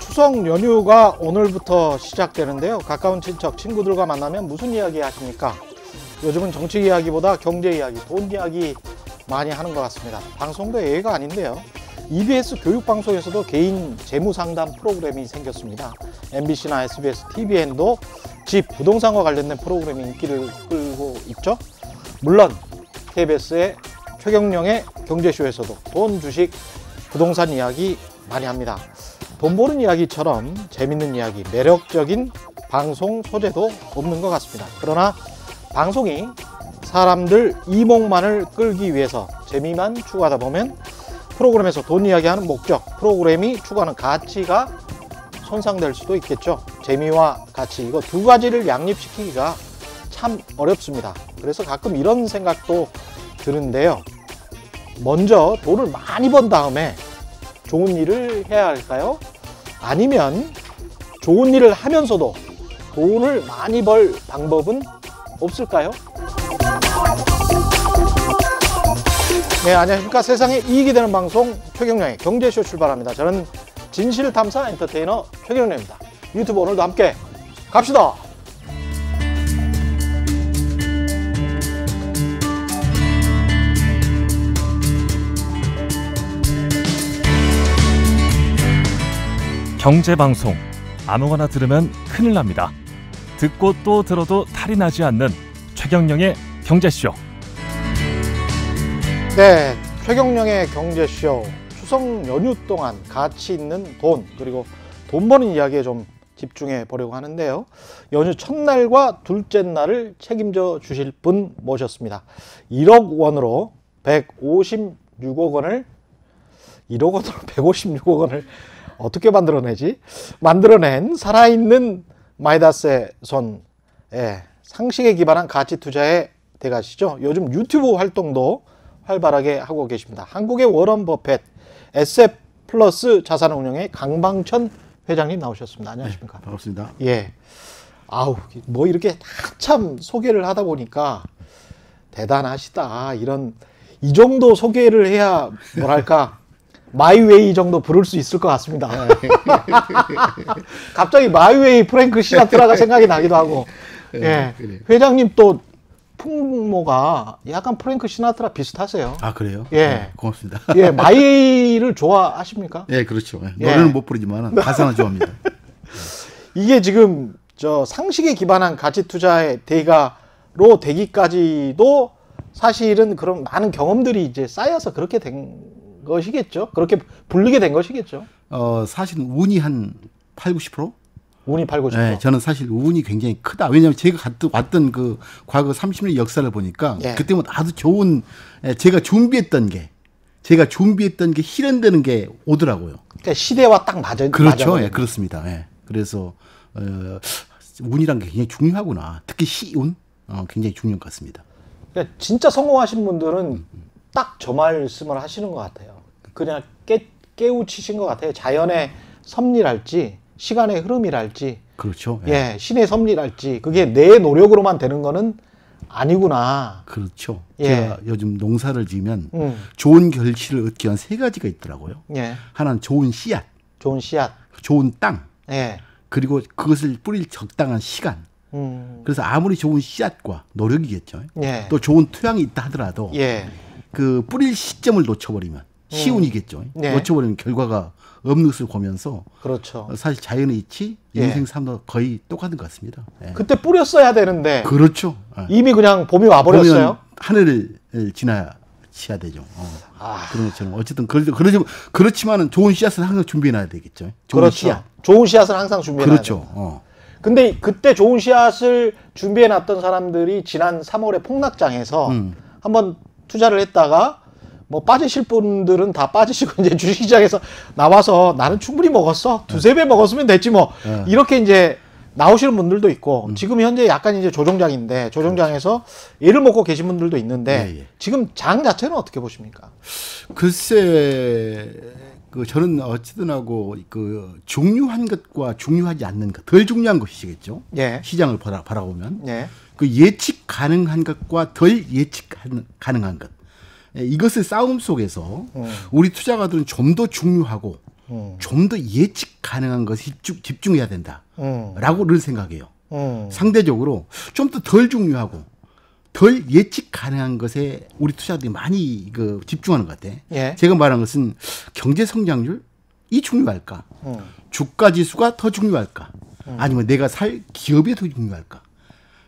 추석 연휴가 오늘부터 시작되는데요. 가까운 친척, 친구들과 만나면 무슨 이야기 하십니까? 요즘은 정치 이야기보다 경제 이야기, 돈 이야기 많이 하는 것 같습니다. 방송도 예외가 아닌데요. EBS 교육방송에서도 개인 재무상담 프로그램이 생겼습니다. MBC나 SBS, TVN도 집, 부동산과 관련된 프로그램이 인기를 끌고 있죠. 물론 KBS의 최경령의 경제쇼에서도 돈, 주식, 부동산 이야기 많이 합니다. 돈 버는 이야기처럼 재밌는 이야기, 매력적인 방송 소재도 없는 것 같습니다. 그러나 방송이 사람들 이목만을 끌기 위해서 재미만 추구하다 보면 프로그램에서 돈 이야기하는 목적, 프로그램이 추구하는 가치가 손상될 수도 있겠죠. 재미와 가치, 이거 두 가지를 양립시키기가 참 어렵습니다. 그래서 가끔 이런 생각도 드는데요. 먼저 돈을 많이 번 다음에 좋은 일을 해야 할까요? 아니면 좋은 일을 하면서도 돈을 많이 벌 방법은 없을까요? 네, 안녕하십니까. 세상에 이익이 되는 방송 최경량의 경제쇼 출발합니다. 저는 진실탐사 엔터테이너 최경량입니다. 유튜브 오늘도 함께 갑시다. 경제방송 아무거나 들으면 큰일 납니다. 듣고 또 들어도 탈이 나지 않는 최경령의 경제쇼. 네, 최경령의 경제쇼. 추석 연휴 동안 가치 있는 돈 그리고 돈 버는 이야기에 좀 집중해 보려고 하는데요. 연휴 첫날과 둘째 날을 책임져 주실 분 모셨습니다. 1억 원으로 156억 원을 1억 원으로 156억 원을 어떻게 만들어내지? 만들어낸 살아있는 마이다스의 손, 예, 상식에 기반한 가치 투자에 대가시죠. 요즘 유튜브 활동도 활발하게 하고 계십니다. 한국의 워런 버펫, SF 플러스 자산운용의 강방천 회장님 나오셨습니다. 안녕하십니까? 네, 반갑습니다. 예. 아우, 뭐 이렇게 한참 소개를 하다 보니까 대단하시다. 이런, 이 정도 소개를 해야 뭐랄까. 마이웨이 정도 부를 수 있을 것 같습니다. 갑자기 마이웨이 프랭크 시나트라가 생각이 나기도 하고. 네, 예. 회장님 또 풍모가 약간 프랭크 시나트라 비슷하세요. 아 그래요? 예, 네, 고맙습니다. 예, 마이웨이를 좋아하십니까? 예, 그렇죠. 예, 예. 노래는 예. 못 부르지만 가사는 좋아합니다. 이게 지금 저 상식에 기반한 가치 투자의 대가로 되기까지도 사실은 그런 많은 경험들이 이제 쌓여서 그렇게 된 것이겠죠. 그렇게 불리게 된 것이겠죠. 어, 사실 운이 한 8, 90%? 운이 8, 90%? 네, 저는 사실 운이 굉장히 크다. 왜냐하면 제가 갔던, 왔던 그 과거 30년 역사를 보니까 예. 그때부터 뭐 아주 좋은 예, 제가 준비했던 게 제가 준비했던 게 실현되는 게 오더라고요. 그러니까 시대와 딱 맞아. 그렇죠. 예, 그렇습니다. 예. 그래서 어, 운이란 게 굉장히 중요하구나. 특히 시운 어, 굉장히 중요한 것 같습니다. 그니까 진짜 성공하신 분들은 딱 저 말씀을 하시는 것 같아요. 그냥 깨, 깨우치신 것 같아요. 자연의 섭리랄지 시간의 흐름이랄지 그렇죠. 예. 예. 신의 섭리랄지 그게 내 노력으로만 되는 거는 아니구나. 그렇죠. 예. 제가 요즘 농사를 지면 음. 좋은 결실을 얻기 위한 세 가지가 있더라고요. 예. 하나는 좋은 씨앗, 좋은 씨앗, 좋은 땅, 예. 그리고 그것을 뿌릴 적당한 시간. 음. 그래서 아무리 좋은 씨앗과 노력이겠죠. 예. 또 좋은 토양이 있다 하더라도 예. 그 뿌릴 시점을 놓쳐버리면 시운이겠죠. 음. 네. 놓쳐버리는 결과가 없는 것을 보면서 그렇죠. 사실 자연의 이치, 예. 인생 예. 삶도 거의 똑같은 것 같습니다. 예. 그때 뿌렸어야 되는데 그렇죠. 예. 이미 그냥 봄이 와버렸어요. 하늘을 지나치야 야 되죠. 어. 아. 그런 것처럼 어쨌든 그렇지만 그렇지만은 좋은 씨앗은 항상 준비해놔야 되겠죠. 좋은 그렇죠. 씨앗. 좋은 씨앗은 항상 준비해놔야 그렇죠. 어. 근데 그때 좋은 씨앗을 준비해놨던 사람들이 지난 3월에 폭락장에서 음. 한번 투자를 했다가 뭐 빠지실 분들은 다 빠지시고 이제 주식시장에서 나와서 나는 충분히 먹었어 두세 배 먹었으면 됐지 뭐 네. 이렇게 이제 나오시는 분들도 있고 음. 지금 현재 약간 이제 조정장인데 조정장에서 예를 먹고 계신 분들도 있는데 예, 예. 지금 장 자체는 어떻게 보십니까? 글쎄 그 저는 어찌든 하고 그 중요한 것과 중요하지 않는 것덜 중요한 것이겠죠. 예. 시장을 바라, 바라보면 예. 그 예측 가능한 것과 덜 예측 가능한 것 예, 이것의 싸움 속에서 어. 우리 투자가들은 좀 더 중요하고 어. 좀더 예측 가능한 것에 집중, 해야 된다. 어. 라고를 어. 생각해요. 상대적으로 좀 더 덜 중요하고 덜 예측 가능한 것에 우리 투자들이 많이 그 집중하는 것 같아. 예. 제가 말한 것은 경제 성장률 이 중요할까? 어. 주가 지수가 더 중요할까? 어. 아니면 내가 살 기업이 더 중요할까?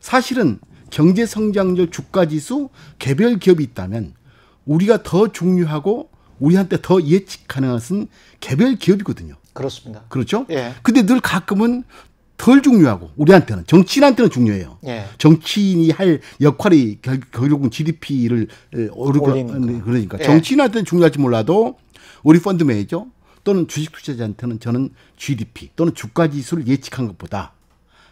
사실은 경제 성장률 주가 지수 개별 기업이 있다면 우리가 더 중요하고 우리한테 더 예측 가능한 것은 개별 기업이거든요. 그렇습니다. 그렇죠? 예. 근데 늘 가끔은 덜 중요하고 우리한테는 정치인한테는 중요해요. 예. 정치인이 할 역할이 결, 결국은 GDP를 오르고 그러니까, 그러니까. 예. 정치인한테는 중요할지 몰라도 우리 펀드 매니저 또는 주식 투자자한테는 저는 GDP 또는 주가 지수를 예측한 것보다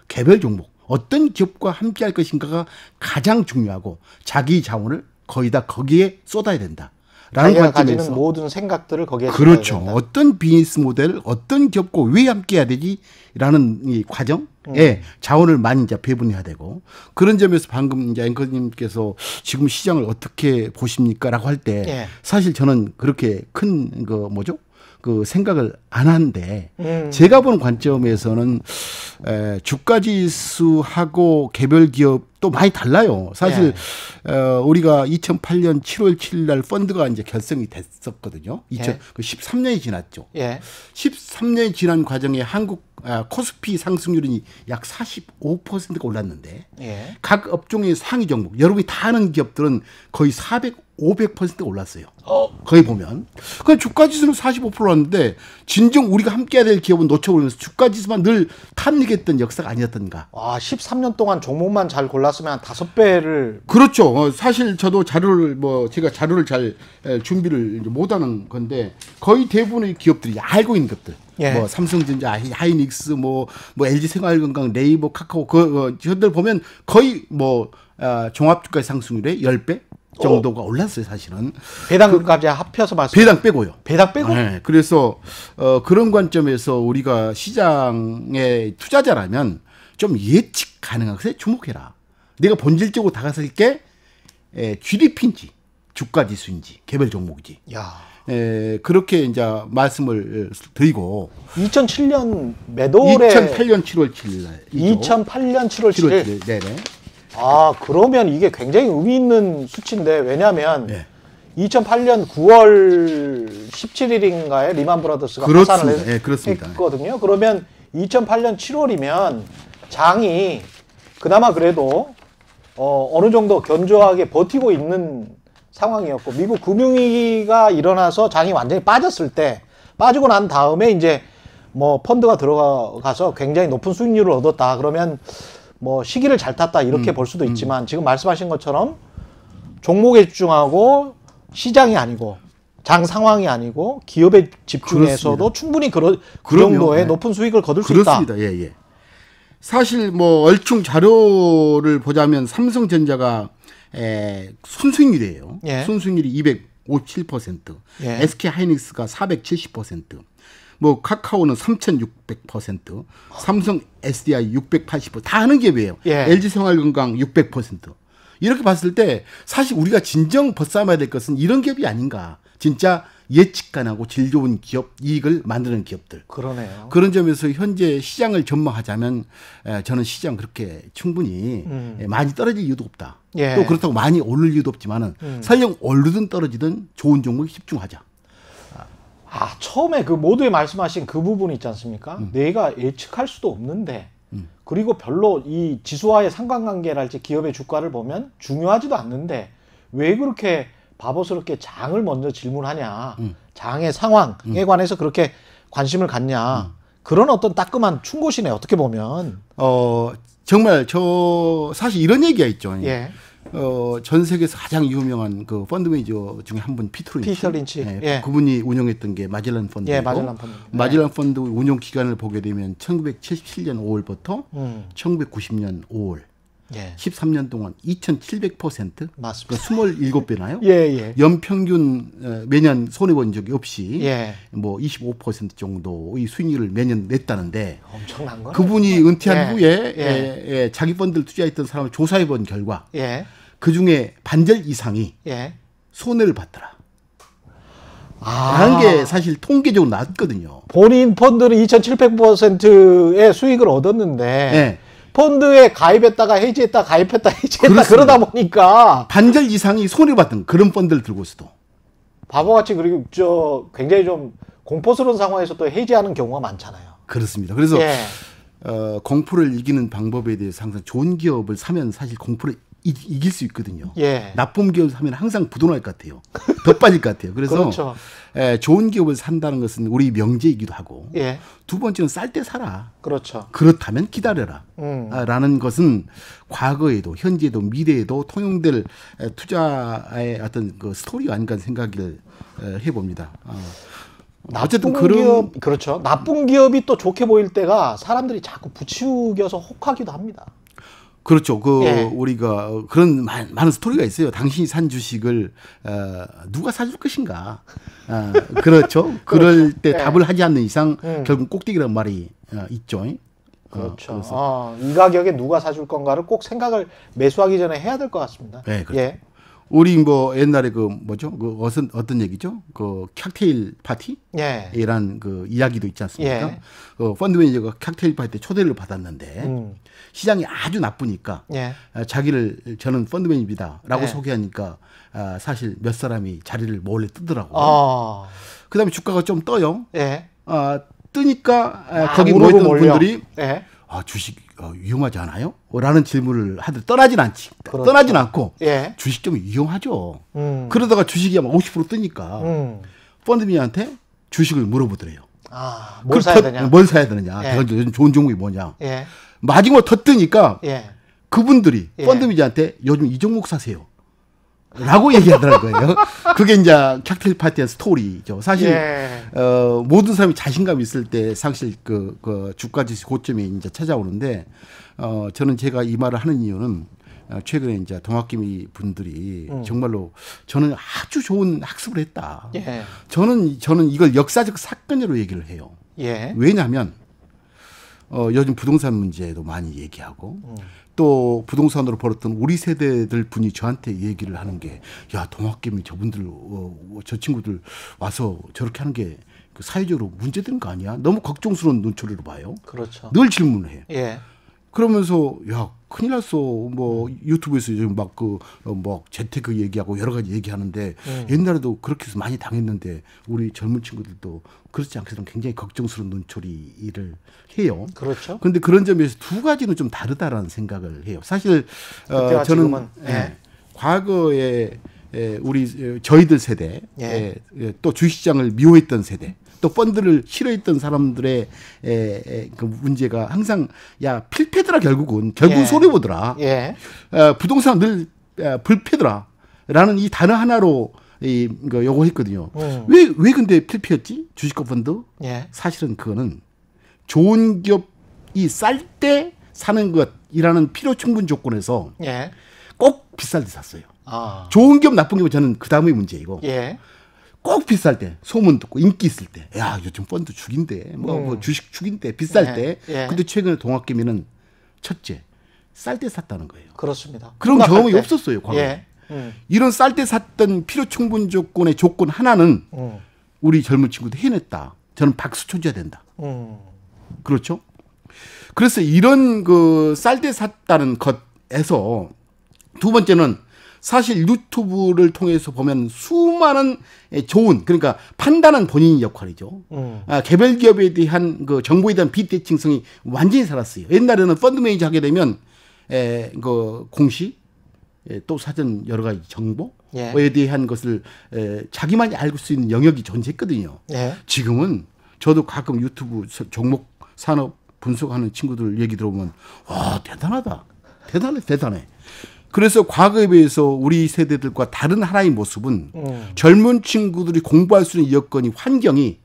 개별 종목 어떤 기업과 함께 할 것인가가 가장 중요하고 자기 자원을 거의 다 거기에 쏟아야 된다. 라는 관점에서 모든 생각들을 거기에 그렇죠. 어떤 비즈니스 모델, 어떤 겹고 왜 함께 해야 되지라는 이 과정에 음. 예, 자원을 많이 이제 배분해야 되고 그런 점에서 방금 이제 앵커님께서 지금 시장을 어떻게 보십니까라고 할때 예. 사실 저는 그렇게 큰 그 뭐죠 그 생각을 안 한데 음. 제가 본 관점에서는 에, 주가 지수하고 개별 기업도 많이 달라요. 사실 예. 어, 우리가 2008년 7월 7일 날 펀드가 이제 결성이 됐었거든요. 2013년이 그 예. 지났죠. 예. 13년이 지난 과정에 한국 아, 코스피 상승률이 약 45%가 올랐는데 예. 각 업종의 상위 종목 여러분이 다 아는 기업들은 거의 400, 500%가 올랐어요. 어. 거의 보면. 그 주가 지수는 45% 올랐는데 진정 우리가 함께해야 될 기업은 놓쳐버리면서 주가 지수만 늘 탐닉했던 역사가 아니었던가. 아, 13년 동안 종목만 잘 골랐으면 다섯 배를 그렇죠. 어, 사실 저도 자료를 뭐 제가 자료를 잘 에, 준비를 못 하는 건데 거의 대부분의 기업들이 알고 있는 것들. 예. 뭐 삼성전자, 하이닉스, 뭐뭐 뭐 LG 뭐 생활건강, 네이버, 카카오 그그 그, 현들 보면 거의 뭐 어, 아, 종합주가 상승률의 10배 정도가 오. 올랐어요, 사실은. 배당까지 금 그, 합해서 말씀. 배당 빼고요. 배당 빼고? 네. 그래서 어, 그런 관점에서 우리가 시장의 투자자라면 좀 예측 가능한 것에 주목해라. 내가 본질적으로 다가설 게 에, 예, GDP인지 주가 지수인지 개별 종목이지 야. 에, 예, 그렇게 이제 말씀을 예, 드리고 2007년 매도월 2008년 7월 7일 날 2008년 7월 7일. 7월 7일. 네네. 아, 그러면 이게 굉장히 의미 있는 수치인데 왜냐면 네. 2008년 9월 17일인가에 리만 브라더스가 그렇습니다. 파산을 예, 그렇습니다. 했거든요. 그러면 2008년 7월이면 장이 그나마 그래도 어, 어느 정도 견조하게 버티고 있는 상황이었고 미국 금융위기가 일어나서 장이 완전히 빠졌을 때 빠지고 난 다음에 이제 뭐 펀드가 들어가서 굉장히 높은 수익률을 얻었다 그러면 뭐 시기를 잘 탔다 이렇게 음, 볼 수도 음. 있지만 음. 지금 말씀하신 것처럼 종목에 집중하고 시장이 아니고 장 상황이 아니고 기업에 집중해서도 그렇습니다. 충분히 그러, 그 정도의 네. 높은 수익을 거둘 그렇습니다. 수 있다. 그렇습니다. 예, 예. 사실 뭐 얼충 자료를 보자면 삼성전자가 에, 순수익률이에요. 예. 순수익률이 257%, 예. SK 하이닉스가 470%, 뭐 카카오는 3,600%, 삼성 SDI 680%다 하는 게 왜요? 예. LG 생활건강 600%. 이렇게 봤을 때 사실 우리가 진정 벗삼아야 될 것은 이런 갭이 아닌가. 진짜 예측가하고 질 좋은 기업 이익을 만드는 기업들. 그러네요. 그런 점에서 현재 시장을 전망하자면 저는 시장 그렇게 충분히 음. 많이 떨어질 이유도 없다. 예. 또 그렇다고 많이 오를 이유도 없지만은 음. 설령 오르든 떨어지든 좋은 종목에 집중하자. 아, 아 처음에 그 모두에 말씀하신 그 부분 이 있지 않습니까? 음. 내가 예측할 수도 없는데 음. 그리고 별로 이 지수와의 상관관계랄지 기업의 주가를 보면 중요하지도 않는데 왜 그렇게 바보스럽게 장을 먼저 질문하냐, 음. 장의 상황에 음. 관해서 그렇게 관심을 갖냐, 음. 그런 어떤 따끔한 충고시네 어떻게 보면. 어 정말 저 사실 이런 얘기가 있죠. 예. 어전 세계에서 가장 유명한 그 펀드 매니저 중에 한 분 피터 린치. 피터 린치. 예, 예. 그분이 운영했던 게마젤란 펀드. 예, 마젤란 펀드. 마질란 펀드 운영 기간을 보게 되면 1977년 5월부터 음. 1990년 5월. 예. 13년 동안 2,700% 맞습니다. 그 27배나요? 예, 예. 연평균 어, 매년 손해 본 적이 없이 예. 뭐25% 정도의 수익률을 매년 냈다는데 엄청난 거 그분이 거. 은퇴한 예. 후에 예. 예, 예 자기 펀드를 투자했던 사람을 조사해 본 결과 예. 그 중에 반절 이상이 예. 손해를 봤더라. 아. 라는 게 사실 통계적으로 나왔거든요. 본인 펀드는 2,700%의 수익을 얻었는데 펀드에 가입했다가 해지했다 가입했다 해지했다 그렇습니다. 그러다 보니까 반절 이상이 손해받은 그런 펀드를 들고서도 바보같이 그리고 저 굉장히 좀 공포스러운 상황에서 또 해지하는 경우가 많잖아요. 그렇습니다. 그래서 예. 어, 공포를 이기는 방법에 대해서 항상 좋은 기업을 사면 사실 공포를 이, 길수 있거든요. 예. 나쁜 기업을 사면 항상 부도날 것 같아요. 더 빠질 것 같아요. 그래서 그렇죠. 에, 예, 좋은 기업을 산다는 것은 우리 명제이기도 하고 예. 두 번째는 쌀 때 사라. 그렇죠. 그렇다면 기다려라. 음. 아, 라는 것은 과거에도 현재도 미래에도 통용될 에, 투자의 어떤 그 스토리가 아닌가 생각을 에, 해봅니다. 어. 나쁜 그런... 기업 그렇죠. 나쁜 기업이 또 좋게 보일 때가 사람들이 자꾸 부추겨서 혹하기도 합니다. 그렇죠. 그 예. 우리가 그런 많, 은 스토리가 있어요. 당신이 산 주식을 어, 누가 사줄 것인가. 어, 그렇죠. 그렇죠. 그럴 그렇때 예. 답을 하지 않는 이상 음. 결국 꼭대기란 말이 어, 있죠. 어, 그렇죠. 어, 이 가격에 누가 사줄 건가를 꼭 생각을 매수하기 전에 해야 될 것 같습니다. 네, 그렇죠. 예. 우리 뭐 옛날에 그 뭐죠? 그 어떤 어떤 얘기죠? 그 칵테일 파티? 예. 이란 그 이야기도 있지 않습니까? 예. 그 펀드 매니저가 칵테일 파티 때 초대를 받았는데 음. 시장이 아주 나쁘니까 예. 아, 자기를 저는 펀드맨입니다라고 예. 소개하니까 아, 사실 몇 사람이 자리를 몰래 뜨더라고요. 어. 그다음에 주가가 좀 떠요. 예. 아, 뜨니까 아, 아 거기 모였던 몰려. 분들이 예. 아, 주식 어, 위험하지 않아요? 라는 질문을 하더니 떠나진 않지. 그렇죠. 떠나진 않고 예. 주식 좀 위험하죠. 음. 그러다가 주식이 아50% 뜨니까 음. 펀드맨한테 주식을 물어보더래요. 아, 뭘 사야 되냐? 뭘 사야 되느냐? 예. 좋은 종목이 뭐냐? 예. 마징어 터뜨니까 예. 그분들이 예. 펀드미지한테 요즘 이종목 사세요. 라고 얘기하더라고요. 그게 이제 캡테일 파티의 스토리죠. 사실 예. 어, 모든 사람이 자신감 있을 때 사실 그, 그 주가 지수 고점이 이제 찾아오는데 어, 저는 제가 이 말을 하는 이유는 어, 최근에 이제 동학개미 분들이 음. 정말로 저는 아주 좋은 학습을 했다. 예. 저는 저는 이걸 역사적 사건으로 얘기를 해요. 예. 왜냐하면 어, 요즘 부동산 문제도 많이 얘기하고 어. 또 부동산으로 벌었던 우리 세대들 분이 저한테 얘기를 하는 게 야 동학개미 저분들 어, 어, 저 친구들 와서 저렇게 하는 게그 사회적으로 문제 되는 거 아니야? 너무 걱정스러운 눈초리로 봐요. 그렇죠. 늘질문을해 예. 그러면서 야 큰일 났어. 뭐 유튜브에서 지금 막그뭐 어, 재테크 얘기하고 여러 가지 얘기하는데 음. 옛날에도 그렇게 해서 많이 당했는데 우리 젊은 친구들도 그렇지 않게 되면 굉장히 걱정스러운 눈초리를 해요. 그렇죠. 그런데 그런 점에서 두 가지는 좀 다르다라는 생각을 해요. 사실 어, 저는 예. 예, 과거에 예, 우리 어, 저희들 세대 예. 예. 예, 또 주식시장을 미워했던 세대 또 펀드를 싫어했던 사람들의 에, 에, 그 문제가 항상 야 필패더라 결국은 결국 예. 손해 보더라. 예. 어, 부동산 늘 어, 불패더라라는 이 단어 하나로 이 그, 요거 했거든요. 왜왜 음. 왜 근데 필패였지? 주식과 펀드? 예. 사실은 그거는 좋은 기업이 쌀 때 사는 것이라는 필요 충분 조건에서 예. 꼭 비쌀 때 샀어요. 아. 좋은 기업 나쁜 기업 저는 그 다음의 문제이고. 예. 꼭 비쌀 때 소문 듣고 인기 있을 때 야 요즘 펀드 죽인데 뭐, 뭐, 음. 뭐 주식 죽인데 비쌀 예, 때 예. 근데 최근에 동학개미는 첫째 쌀 때 샀다는 거예요 그렇습니다 그런 경험이 때. 없었어요 과거에 예. 음. 이런 쌀 때 샀던 필요 충분 조건의 조건 하나는 음. 우리 젊은 친구들 해냈다 저는 박수 쳐줘야 된다 음. 그렇죠 그래서 이런 그 쌀 때 샀다는 것에서 두 번째는 사실 유튜브를 통해서 보면 수많은 예, 좋은 그러니까 판단은 본인 역할이죠. 음. 아, 개별 기업에 대한 그 정보에 대한 비대칭성이 완전히 살았어요 옛날에는 펀드 매니저 하게 되면 에, 예, 그 공시 예, 또 사전 여러 가지 정보에 예. 대한 것을 에, 자기만이 알고 수 있는 영역이 존재했거든요. 예. 지금은 저도 가끔 유튜브 종목 산업 분석하는 친구들 얘기 들어보면 와 대단하다, 대단해, 대단해. 그래서 과거에 비해서 우리 세대들과 다른 하나의 모습은 음. 젊은 친구들이 공부할 수 있는 여건이 환경이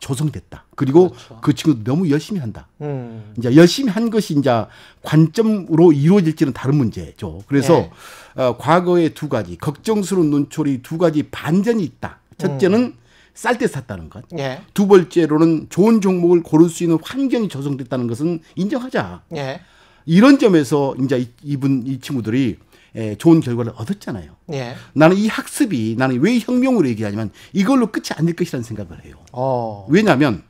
조성됐다. 그리고 그렇죠. 그 친구도 너무 열심히 한다. 음. 이제 열심히 한 것이 이제 관점으로 이루어질지는 다른 문제죠. 그래서 예. 어, 과거의 두 가지 걱정스러운 눈초리 두 가지 반전이 있다. 첫째는 음. 쌀때 샀다는 것. 예. 두 번째로는 좋은 종목을 고를 수 있는 환경이 조성됐다는 것은 인정하자. 예. 이런 점에서 이제 이, 이분 이 친구들이 예, 좋은 결과를 얻었잖아요. 예. 나는 이 학습이 나는 왜 혁명으로 얘기하냐면 이걸로 끝이 아닐 것이라는 생각을 해요. 어. 왜냐하면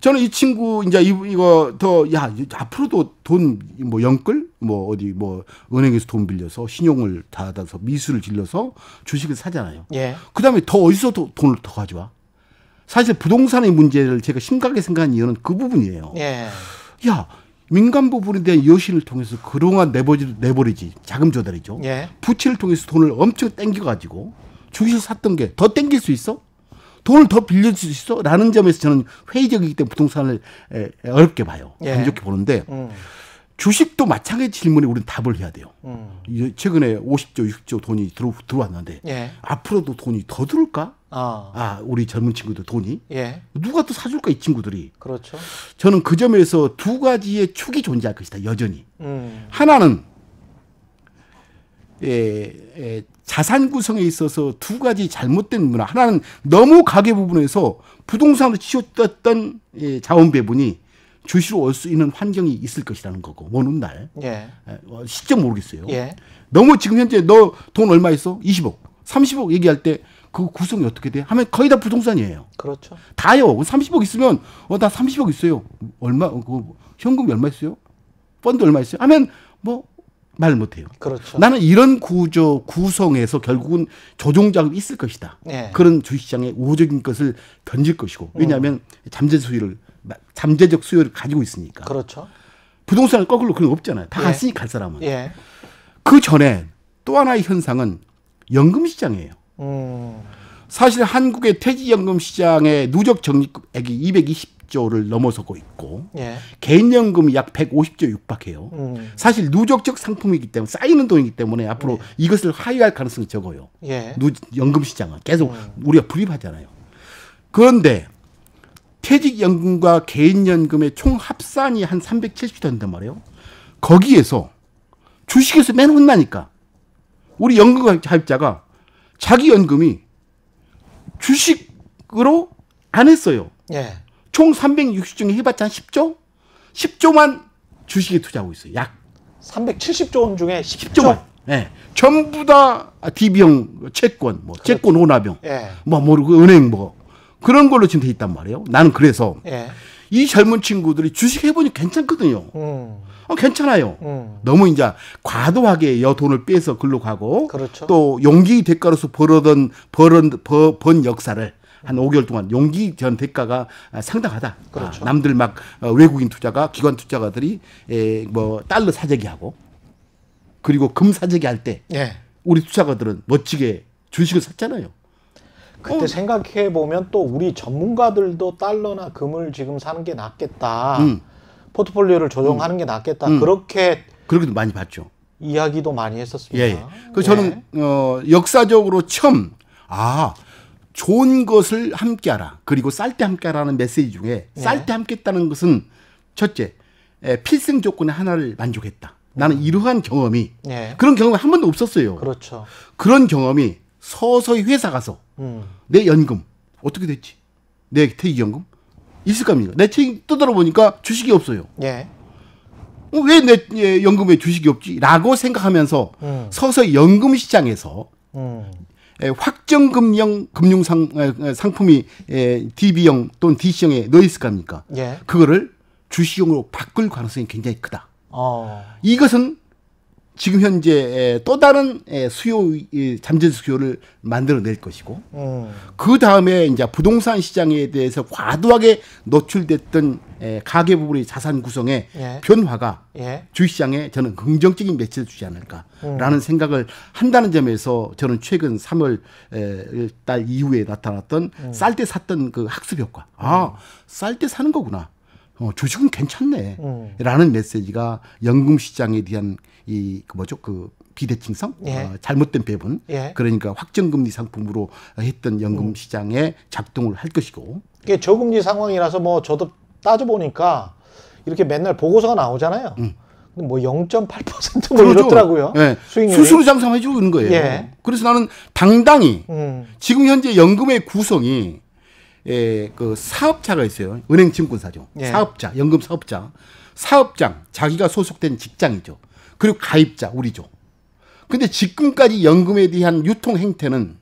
저는 이 친구 이제 이거 더야 앞으로도 돈뭐 영끌 뭐 어디 뭐 은행에서 돈 빌려서 신용을 닫아서 미술을 질러서 주식을 사잖아요. 예. 그다음에 더 어디서 더, 돈을 더 가져와? 사실 부동산의 문제를 제가 심각하게 생각한 이유는 그 부분이에요. 예. 야 민간 부분에 대한 여신을 통해서 그동안 내버리 내버리지 자금 조달이죠. 예. 부채를 통해서 돈을 엄청 땡겨가지고 주식을 샀던 게 더 땡길 수 있어? 돈을 더 빌려줄 수 있어? 라는 점에서 저는 회의적이기 때문에 부동산을 에, 에, 어렵게 봐요. 예. 안 좋게 보는데 음. 주식도 마찬가지 질문에 우리는 답을 해야 돼요. 음. 최근에 50조, 60조 돈이 들어, 들어왔는데 예. 앞으로도 돈이 더 들을까? 아. 아 우리 젊은 친구들 돈이 예. 누가 또 사줄까 이 친구들이. 그렇죠. 저는 그 점에서 두 가지의 축이 존재할 것이다 여전히. 음. 하나는 예, 예, 자산 구성에 있어서 두 가지 잘못된 문화. 하나는 너무 가계 부분에서 부동산으로 치웠던 예, 자원 배분이 주시로 올 수 있는 환경이 있을 것이라는 거고 어느 날 예. 시점 어, 모르겠어요. 예. 너무 지금 현재 너 돈 얼마 있어? 20억, 30억 얘기할 때 그 구성이 어떻게 돼? 하면 거의 다 부동산이에요. 그렇죠. 다요. 30억 있으면 어나 30억 있어요. 얼마 그 현금이 얼마 있어요? 펀드 얼마 있어요? 하면 뭐 말 못해요. 그렇죠. 나는 이런 구조 구성에서 결국은 조종 작업이 있을 것이다. 예. 그런 주시장의 식 우호적인 것을 던질 것이고 왜냐하면 음. 잠재 수위를 잠재적 수요를 가지고 있으니까. 그렇죠. 부동산을 거꾸로 그런 없잖아요. 다 예. 갔으니 갈 사람은. 예. 그 전에 또 하나의 현상은 연금 시장이에요. 음. 사실 한국의 퇴직연금 시장의 누적 적립액이 220조를 넘어서고 있고 예. 개인연금이 약 150조 육박해요. 음. 사실 누적적 상품이기 때문에 쌓이는 돈이기 때문에 앞으로 예. 이것을 하회할 가능성이 적어요. 예. 누, 연금 시장은 계속 음. 우리가 불입하잖아요. 그런데 퇴직연금과 개인연금의 총 합산이 한 370조 된단 말이에요. 거기에서 주식에서 맨 혼나니까 우리 연금 가입자가 자기 연금이 주식으로 안 했어요. 예. 총360조에 해봤자 한 10조? 10조만 주식에 투자하고 있어요. 약 370조 원 중에 10조? 만 예. 전부 다 DB형 채권, 뭐 그렇죠. 채권 혼합형, 예. 뭐 모르고 은행 뭐 그런 걸로 지금 돼 있단 말이에요. 나는 그래서 예. 이 젊은 친구들이 주식 해보니 괜찮거든요. 음. 어, 괜찮아요. 음. 너무 이제 과도하게 여 돈을 빼서 글로 가고 그렇죠. 또 용기 대가로서 벌어던 벌은 버, 번 역사를 한 5개월 동안 용기 전 대가가 상당하다. 그렇죠. 아, 남들 막 어, 외국인 투자가 기관 투자가들이 에, 예, 뭐 달러 사재기하고 그리고 금 사재기 할때 예. 우리 투자가들은 멋지게 주식을 샀잖아요. 그때 어. 생각해 보면 또 우리 전문가들도 달러나 금을 지금 사는 게 낫겠다. 음. 포트폴리오를 조정하는 음. 게 낫겠다. 음. 그렇게 그렇게도 많이 봤죠. 이야기도 많이 했었습니다. 예. 예. 그 저는 네. 어 역사적으로 처음 아 좋은 것을 함께하라 그리고 쌀 때 함께하라는 메시지 중에 네. 쌀때 함께했다는 것은 첫째 에, 필승 조건의 하나를 만족했다. 나는 음. 이러한 경험이 예. 그런 경험이 한 번도 없었어요. 그렇죠. 그런 경험이 서서히 회사 가서 음. 내 연금 어떻게 됐지? 내 퇴직연금 있을 겁니까내 책임 떠들어보니까 주식이 없어요. 예. 어, 왜내 예, 연금에 주식이 없지? 라고 생각하면서 음. 서서히 연금 시장에서 음. 예, 확정금융 금융상 아, 아, 품이 에, 예, DB형 또는 DC형에 넣어 있을 겁니까? 예. 그거를 주식형으로 바꿀 가능성이 굉장히 크다. 어. 이것은 지금 현재 또 다른 수요 잠재 수요를 만들어낼 것이고 음. 그 다음에 이제 부동산 시장에 대해서 과도하게 노출됐던 가계 부분의 자산 구성의 예. 변화가 예. 주식 시장에 저는 긍정적인 매치를 주지 않을까라는 음. 생각을 한다는 점에서 저는 최근 3월 달 이후에 나타났던 음. 쌀때 샀던 그 학습 효과 아쌀 음. 때 사는 거구나. 어, 주식은 괜찮네. 음. 라는 메시지가 연금 시장에 대한 이그 뭐죠 그 비대칭성 예. 어, 잘못된 배분 예. 그러니까 확정금리 상품으로 했던 연금 음. 시장에 작동을 할 것이고 이게 저금리 상황이라서 뭐 저도 따져보니까 이렇게 맨날 보고서가 나오잖아요. 음. 뭐 0.8%뭐 그렇죠. 이렇더라고요. 예. 수익률이. 스스로 장사해 주는 거예요. 예. 그래서 나는 당당히 음. 지금 현재 연금의 구성이 에그 예, 사업자가 있어요. 은행 증권사죠. 예. 사업자, 연금 사업자. 사업장, 자기가 소속된 직장이죠. 그리고 가입자 우리죠. 근데 지금까지 연금에 대한 유통 행태는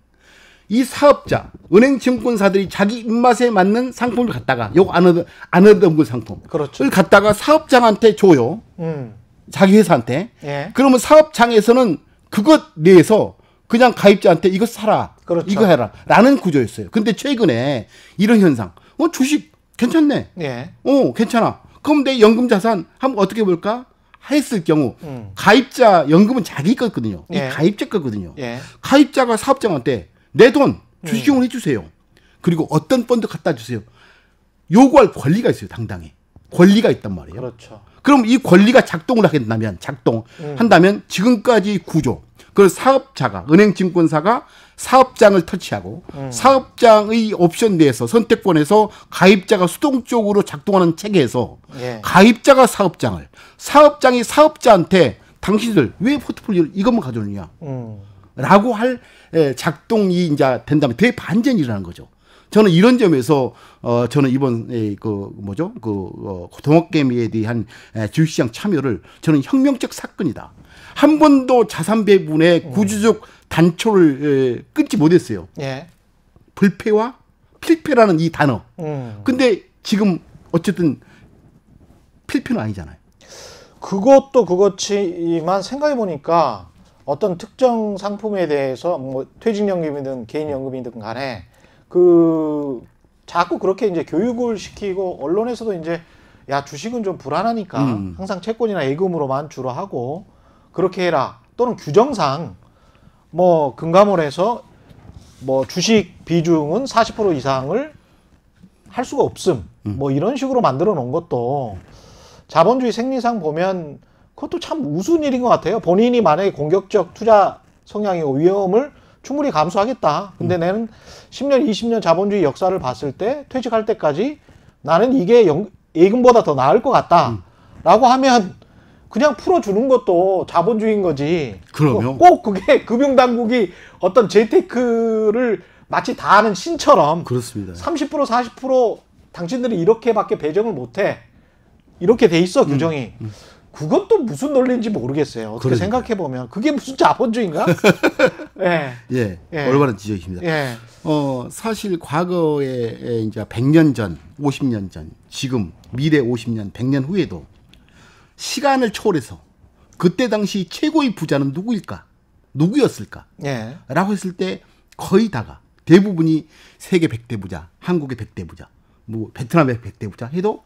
이 사업자, 은행 증권사들이 자기 입맛에 맞는 상품을 갖다가 요안 얻어 안얻어먹 상품을 그렇죠. 갖다가 사업장한테 줘요. 음. 자기 회사한테. 예. 그러면 사업장에서는 그것 내에서 그냥 가입자한테 이거 사라. 그렇죠. 이거 해라. 라는 구조였어요. 근데 최근에 이런 현상. 어, 주식 괜찮네. 예. 어, 괜찮아. 그럼 내 연금 자산 한번 어떻게 볼까? 했을 경우 음. 가입자 연금은 자기 거거든요. 예. 이 가입자 거거든요. 예. 가입자가 사업장한테 내 돈 주식용으로 음. 해주세요. 그리고 어떤 펀드 갖다 주세요. 요구할 권리가 있어요. 당당히 권리가 있단 말이에요. 그렇죠. 그럼 이 권리가 작동을 하게 된다면 작동 음. 한다면 지금까지 구조 그 사업자가 은행 증권사가 사업장을 터치하고 음. 사업장의 옵션 내에서 선택권에서 가입자가 수동적으로 작동하는 체계에서 예. 가입자가 사업장을 사업장이 사업자한테 당신들 왜 포트폴리오를 이것만 가져오느냐 음. 라고 할 예, 작동이 이제 된다면 대반전이라는 거죠. 저는 이런 점에서 어 저는 이번 예, 그 뭐죠 그 어, 동업개미에 대한 예, 주식시장 참여를 저는 혁명적 사건이다. 한 번도 자산 배분의 음. 구조적 단초를 예, 끊지 못했어요. 예. 불패와 필패라는 이 단어. 음. 근데 지금 어쨌든 필패는 아니잖아요. 그것도 그렇지만 생각해 보니까 어떤 특정 상품에 대해서 뭐 퇴직연금이든 개인연금이든 간에 그 자꾸 그렇게 이제 교육을 시키고 언론에서도 이제 야 주식은 좀 불안하니까 음. 항상 채권이나 예금으로만 주로 하고 그렇게 해라 또는 규정상 뭐 금감원에서 뭐 주식 비중은 40% 이상을 할 수가 없음 음. 뭐 이런 식으로 만들어 놓은 것도 자본주의 생리상 보면 그것도 참 우스운 일인 것 같아요. 본인이 만약에 공격적 투자 성향이고 위험을 충분히 감수하겠다. 근데 음. 나는 10년, 20년 자본주의 역사를 봤을 때 퇴직할 때까지 나는 이게 연, 예금보다 더 나을 것 같다. 음. 라고 하면 그냥 풀어주는 것도 자본주의인 거지. 그럼요. 꼭 그게 금융당국이 어떤 재테크를 마치 다 하는 신처럼. 그렇습니다. 30% 40% 당신들이 이렇게밖에 배정을 못해. 이렇게 돼 있어 규정이. 음, 음. 그건 또 무슨 논리인지 모르겠어요. 어떻게 그러니까. 생각해 보면 그게 무슨 자본주의인가? 예. 예. 예. 올바른 지적입니다. 예. 어, 사실 과거에 이제 100년 전, 50년 전, 지금 미래 50년, 100년 후에도 시간을 초월해서 그때 당시 최고의 부자는 누구일까? 누구였을까? 예. 라고 했을 때 거의 다가 대부분이 세계 100대 부자, 한국의 100대 부자, 뭐 베트남의 100대 부자 해도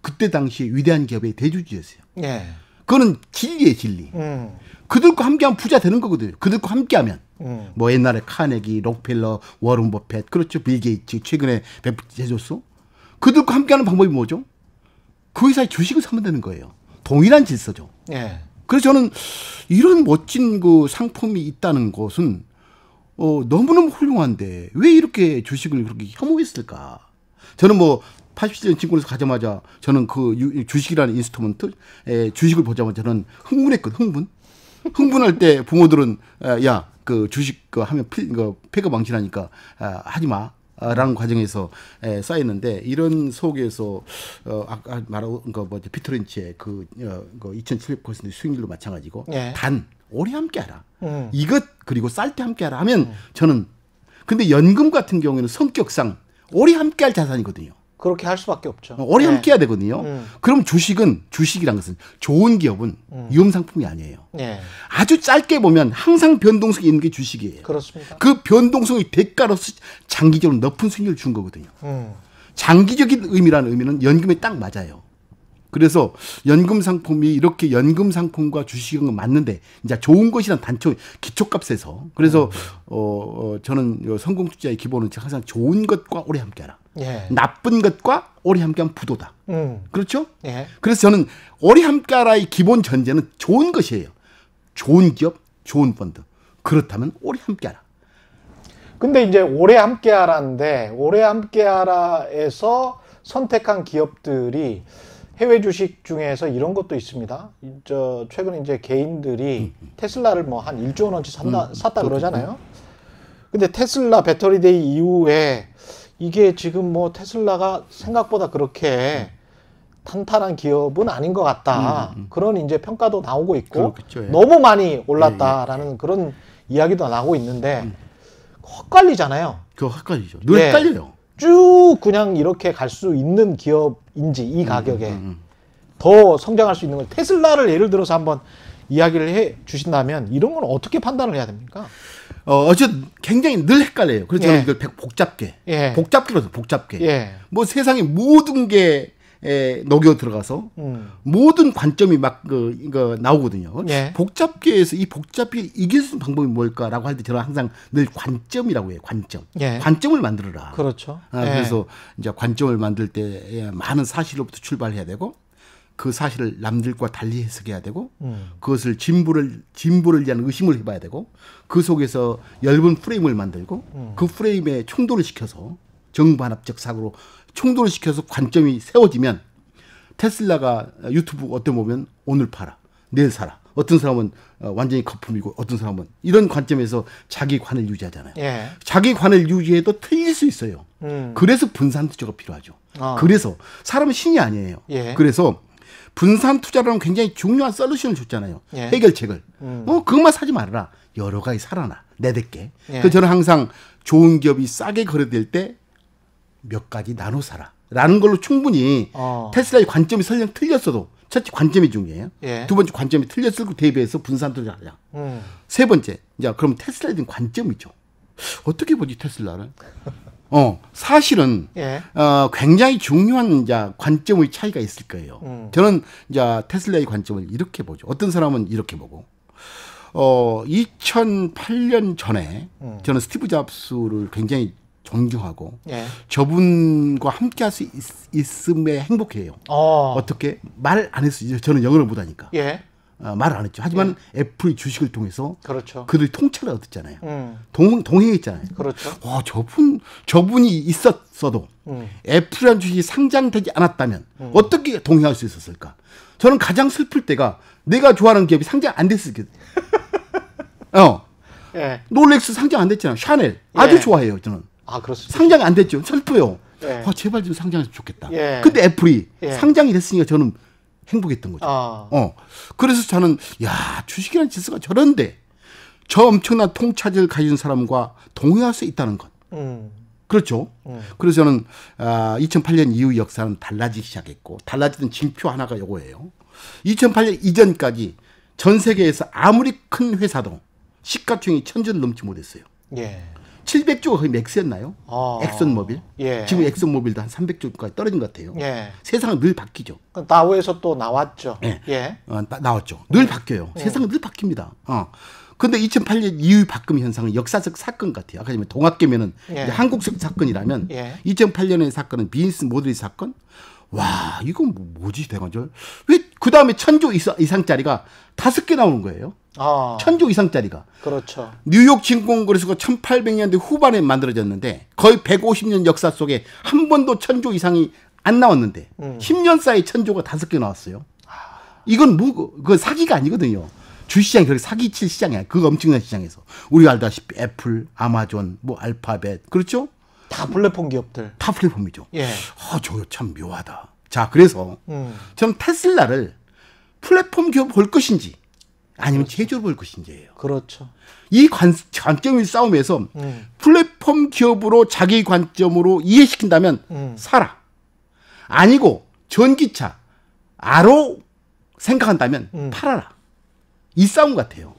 그때 당시 위대한 기업의 대주주였어요. 예. 그거는 진리의 진리. 음. 그들과 함께하면 부자 되는 거거든요. 그들과 함께하면 음. 뭐 옛날에 카네기, 록펠러, 워런 버핏, 그렇죠. 빌 게이츠, 최근에 베프 제조스. 그들과 함께하는 방법이 뭐죠? 그 회사의 주식을 사면 되는 거예요. 동일한 질서죠. 예. 그래서 저는 이런 멋진 그 상품이 있다는 것은 어, 너무너무 훌륭한데 왜 이렇게 주식을 그렇게 혐오했을까? 저는 뭐 87년 증권에서 가자마자 저는 그 유, 주식이라는 인스트먼트 에, 주식을 보자마자 저는 흥분했거든 흥분. 흥분할 때 부모들은 야그 주식 그 하면 피, 그 폐가 망치라니까 아, 하지 마. 라는 과정에서 에, 예, 쌓이는데 이런 속에서 어, 아까 말한 그뭐 피트렌치의 그, 어, 그2,700% 수익률로 마찬가지고 예. 단 오래 함께하라 음. 이것 그리고 쌀 때 함께하라 하면 음. 저는 근데 연금 같은 경우에는 성격상 오래 함께할 자산이거든요. 그렇게 할 수밖에 없죠. 어렴게 해야 네. 되거든요. 음. 그럼 주식은 주식이란 것은 좋은 기업은 음. 위험 상품이 아니에요. 네. 아주 짧게 보면 항상 변동성이 있는 게 주식이에요. 그렇습니다. 그 변동성이 대가로서 장기적으로 높은 수익률을 준 거거든요. 음. 장기적인 의미라는 의미는 연금에 딱 맞아요. 그래서 연금 상품이 이렇게 연금 상품과 주식은 맞는데 이제 좋은 것이란 단초 기초값에서 그래서 음, 네. 어, 어 저는 성공 투자의 기본은 항상 좋은 것과 오래 함께하라. 예. 나쁜 것과 오래 함께한 부도다. 음. 그렇죠? 예. 그래서 저는 오래 함께하라의 기본 전제는 좋은 것이에요. 좋은 기업, 좋은 펀드. 그렇다면 오래 함께하라. 근데 이제 오래 함께하라인데 오래 함께하라에서 선택한 기업들이 해외 주식 중에서 이런 것도 있습니다. 음. 저 최근 이제 개인들이 음, 음. 테슬라를 뭐 한 1조 원어치 산다, 음, 샀다 그러잖아요. 근데 테슬라 배터리데이 이후에 이게 지금 뭐 테슬라가 생각보다 그렇게 탄탄한 기업은 아닌 것 같다. 음, 음. 그런 이제 평가도 나오고 있고 그렇겠죠, 예. 너무 많이 올랐다라는 예, 예. 예. 그런 이야기도 나오고 있는데 헛갈리잖아요. 그 헛갈리죠. 늘 네. 헷갈려요. 쭉 그냥 이렇게 갈 수 있는 기업인지 이 음, 가격에 음, 음, 더 성장할 수 있는 걸 테슬라를 예를 들어서 한번 이야기를 해 주신다면 이런 건 어떻게 판단을 해야 됩니까? 어, 어제 굉장히 늘 헷갈려요. 그래서 예. 이걸 복잡게. 예. 복잡게로 복잡게. 예. 뭐 세상의 모든 게 에, 녹여 들어가서 음. 모든 관점이 막 그 이거 나오거든요. 예. 복잡계에서 이 복잡계 이길 수 있는 방법이 뭘까라고 할 때 저는 항상 늘 관점이라고 해요. 관점. 예. 관점을 만들어라. 그렇죠. 아, 예. 그래서 이제 관점을 만들 때 많은 사실로부터 출발해야 되고 그 사실을 남들과 달리 해석해야 되고 음. 그것을 진보를 진보를 위한 의심을 해봐야 되고 그 속에서 얇은 프레임을 만들고 음. 그 프레임에 충돌을 시켜서 정반합적 사고로 충돌시켜서 관점이 세워지면 테슬라가 유튜브 어때 보면 오늘 팔아 내일 사라 어떤 사람은 어, 완전히 거품이고 어떤 사람은 이런 관점에서 자기 관을 유지하잖아요. 예. 자기 관을 유지해도 틀릴 수 있어요. 음. 그래서 분산 투자가 필요하죠. 어. 그래서 사람은 신이 아니에요. 예. 그래서 분산 투자라는 굉장히 중요한 솔루션을 줬잖아요. 예. 해결책을. 음. 어, 그것만 사지 말아라. 여러 가지 살아나. 내댓게. 예. 그래서 저는 항상 좋은 기업이 싸게 거래될 때몇 가지 나눠 살아. 라는 걸로 충분히 어. 테슬라의 관점이 설령 틀렸어도 첫째 관점이 중요해요. 예. 두 번째 관점이 틀렸을 때 그 대비해서 분산도 잘하자. 음. 세 번째, 이제 그럼 테슬라에 대한 관점이죠. 어떻게 보지 테슬라는어 사실은 예. 어, 굉장히 중요한 자 관점의 차이가 있을 거예요. 음. 저는 이제 테슬라의 관점을 이렇게 보죠. 어떤 사람은 이렇게 보고 어 2008년 전에 음. 저는 스티브 잡스를 굉장히 존경하고 예. 저분과 함께할 수 있, 음에 행복해요. 어. 떻게 말 안 했어요. 저는 영어를 못하니까 예. 어, 말안 했죠. 하지만 예. 애플 주식을 통해서 그렇죠. 그들이 통찰을 얻었잖아요. 음. 동, 동행했잖아요. 그렇죠. 와 저분 저분이 있었어도 음. 애플이라는 주식이 상장되지 않았다면 음. 어떻게 동행할 수 있었을까? 저는 가장 슬플 때가 내가 좋아하는 기업이 상장 안 됐을 때. 어. 예. 롤렉스 상장 안 됐잖아요. 샤넬 아주 예. 좋아해요 저는. 아, 그렇습니다. 상장이 안 됐죠. 슬퍼요. 예. 아, 제발 좀상장해면 좋겠다. 예. 근데 애플이 예. 상장이 됐으니까 저는 행복했던 거죠. 아. 어. 그래서 저는 야, 주식이라는 지수가 저런데 저 엄청난 통찰을 가진 사람과 동의할 수 있다는 것. 음. 그렇죠. 음. 그래서 저는 아, 2008년 이후 역사는 달라지기 시작했고 달라지던 징표 하나가 요거예요. 2008년 이전까지 전 세계에서 아무리 큰 회사도 시가총액이 천전를 넘지 못했어요. 예. 700조가 거의 맥스였나요? 어. 엑슨모빌. 예. 지금 엑슨모빌도 한 300조까지 떨어진 것 같아요. 예. 세상은 늘 바뀌죠. 그 나우에서 또 나왔죠. 예. 예. 어, 나왔죠. 늘 예. 바뀌어요. 예. 세상은 늘 바뀝니다. 어. 근데 2008년 이후 박금 현상은 역사적 사건 같아요. 아까 전에 동학개면은 예. 한국적 사건이라면 2008년의 사건은 비니스모델리 사건. 와, 이건 뭐 뭐지 대관절? 왜그 다음에 천조 이상짜리가 다섯 개 나오는 거예요? 아. 천조 이상짜리가. 그렇죠. 뉴욕 진공거래소가 1800년대 후반에 만들어졌는데 거의 150년 역사 속에 한 번도 천조 이상이 안 나왔는데 음. 10년 사이 에 천조가 다섯 개 나왔어요. 이건 뭐, 그 사기가 아니거든요. 주시장이 그렇게 사기칠 시장이 야그 엄청난 시장에서. 우리 알다시피 애플, 아마존, 뭐 알파벳, 그렇죠? 다 플랫폼 기업들. 다 플랫폼이죠. 예. 아, 저거 참 묘하다. 자, 그래서 음. 저는 테슬라를 플랫폼 기업 볼 것인지 아니면 그렇죠. 제조를 볼 것인지예요. 그렇죠. 이 관, 관점의 싸움에서 음. 플랫폼 기업으로 자기 관점으로 이해시킨다면 음. 사라. 아니고 전기차 아로 생각한다면 음. 팔아라. 이 싸움 같아요.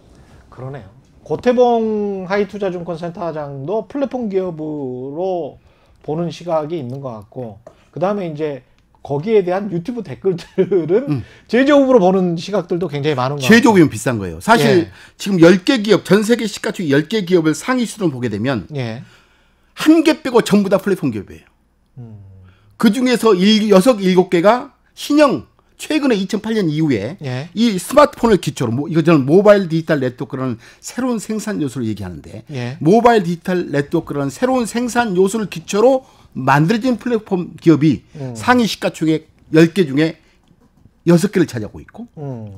그러네요. 고태봉 하이투자증권센터장도 플랫폼 기업으로 보는 시각이 있는 것 같고 그 다음에 이제 거기에 대한 유튜브 댓글들은 음. 제조업으로 보는 시각들도 굉장히 많은 거예요. 제조업이면 비싼 거예요. 사실 예. 지금 10개 기업, 전 세계 시가총 10개 기업을 상위 수준으로 보게 되면 예. 한개 빼고 전부 다 플랫폼 기업이에요. 음. 그 중에서 6, 7개가 신형 최근에 2008년 이후에 예. 이 스마트폰을 기초로 뭐 이거 저는 모바일 디지털 네트워크라는 새로운 생산 요소를 얘기하는데 예. 모바일 디지털 네트워크라는 새로운 생산 요소를 기초로 만들어진 플랫폼 기업이 음. 상위 시가총액 10개 중에 6개를 차지하고 있고 음.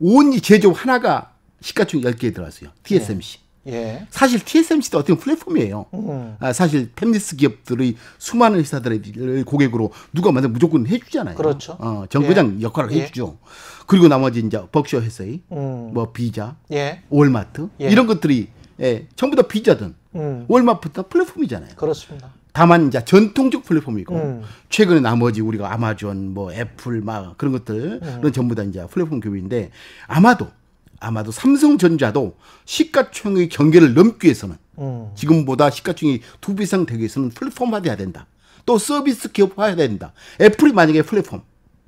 온 제조업 하나가 시가총액 10개에 들어왔어요. TSMC. 예. 예. 사실 TSMC도 어떻게 플랫폼이에요. 음. 아, 사실 템리스 기업들의 수많은 회사들을 고객으로 누가 만든 무조건 해주잖아요. 그렇죠. 어, 정부장 예. 역할을 예. 해주죠. 그리고 나머지 이제 벅셔 회사의 음. 뭐 비자, 예. 월마트 예. 이런 것들이 예, 전부 다 비자든 음. 월마부터 플랫폼이잖아요. 그렇습니다. 다만 이제 전통적 플랫폼이고 음. 최근에 나머지 우리가 아마존 뭐 애플 막 그런 것들은 음. 전부 다 이제 플랫폼 교육인데 아마도 아마도 삼성전자도 시가총액 경계를 넘기 위해서는 음. 지금보다 시가총액이 두배 이상 되기 위해서는 플랫폼화돼야 된다. 또 서비스 기업화해야 된다. 애플이 만약에 플랫폼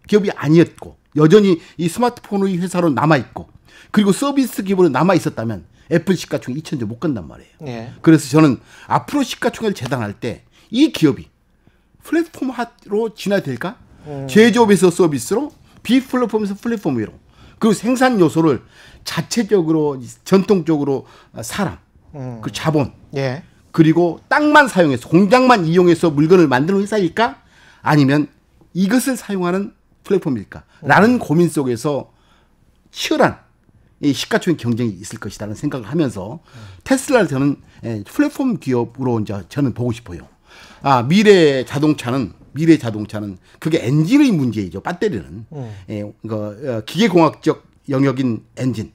기업이 아니었고 여전히 이 스마트폰의 회사로 남아 있고 그리고 서비스 기업으로 남아 있었다면 애플 시가총 2천조 못 간단 말이에요. 예. 그래서 저는 앞으로 시가총액을 재단할 때 이 기업이 플랫폼 화로 진화될까? 음. 제조업에서 서비스로 비플랫폼에서 플랫폼 위로 그 생산 요소를 자체적으로 전통적으로 사람, 음. 그 자본, 예. 그리고 땅만 사용해서 공장만 이용해서 물건을 만드는 회사일까? 아니면 이것을 사용하는 플랫폼일까? 라는 음. 고민 속에서 치열한 이 시가총액 경쟁이 있을 것이라는 생각을 하면서 테슬라를 저는 예, 플랫폼 기업으로 이제 저는 보고 싶어요. 아 미래 자동차는 미래 자동차는 그게 엔진의 문제이죠. 배터리는 음. 예, 그 어, 기계공학적 영역인 엔진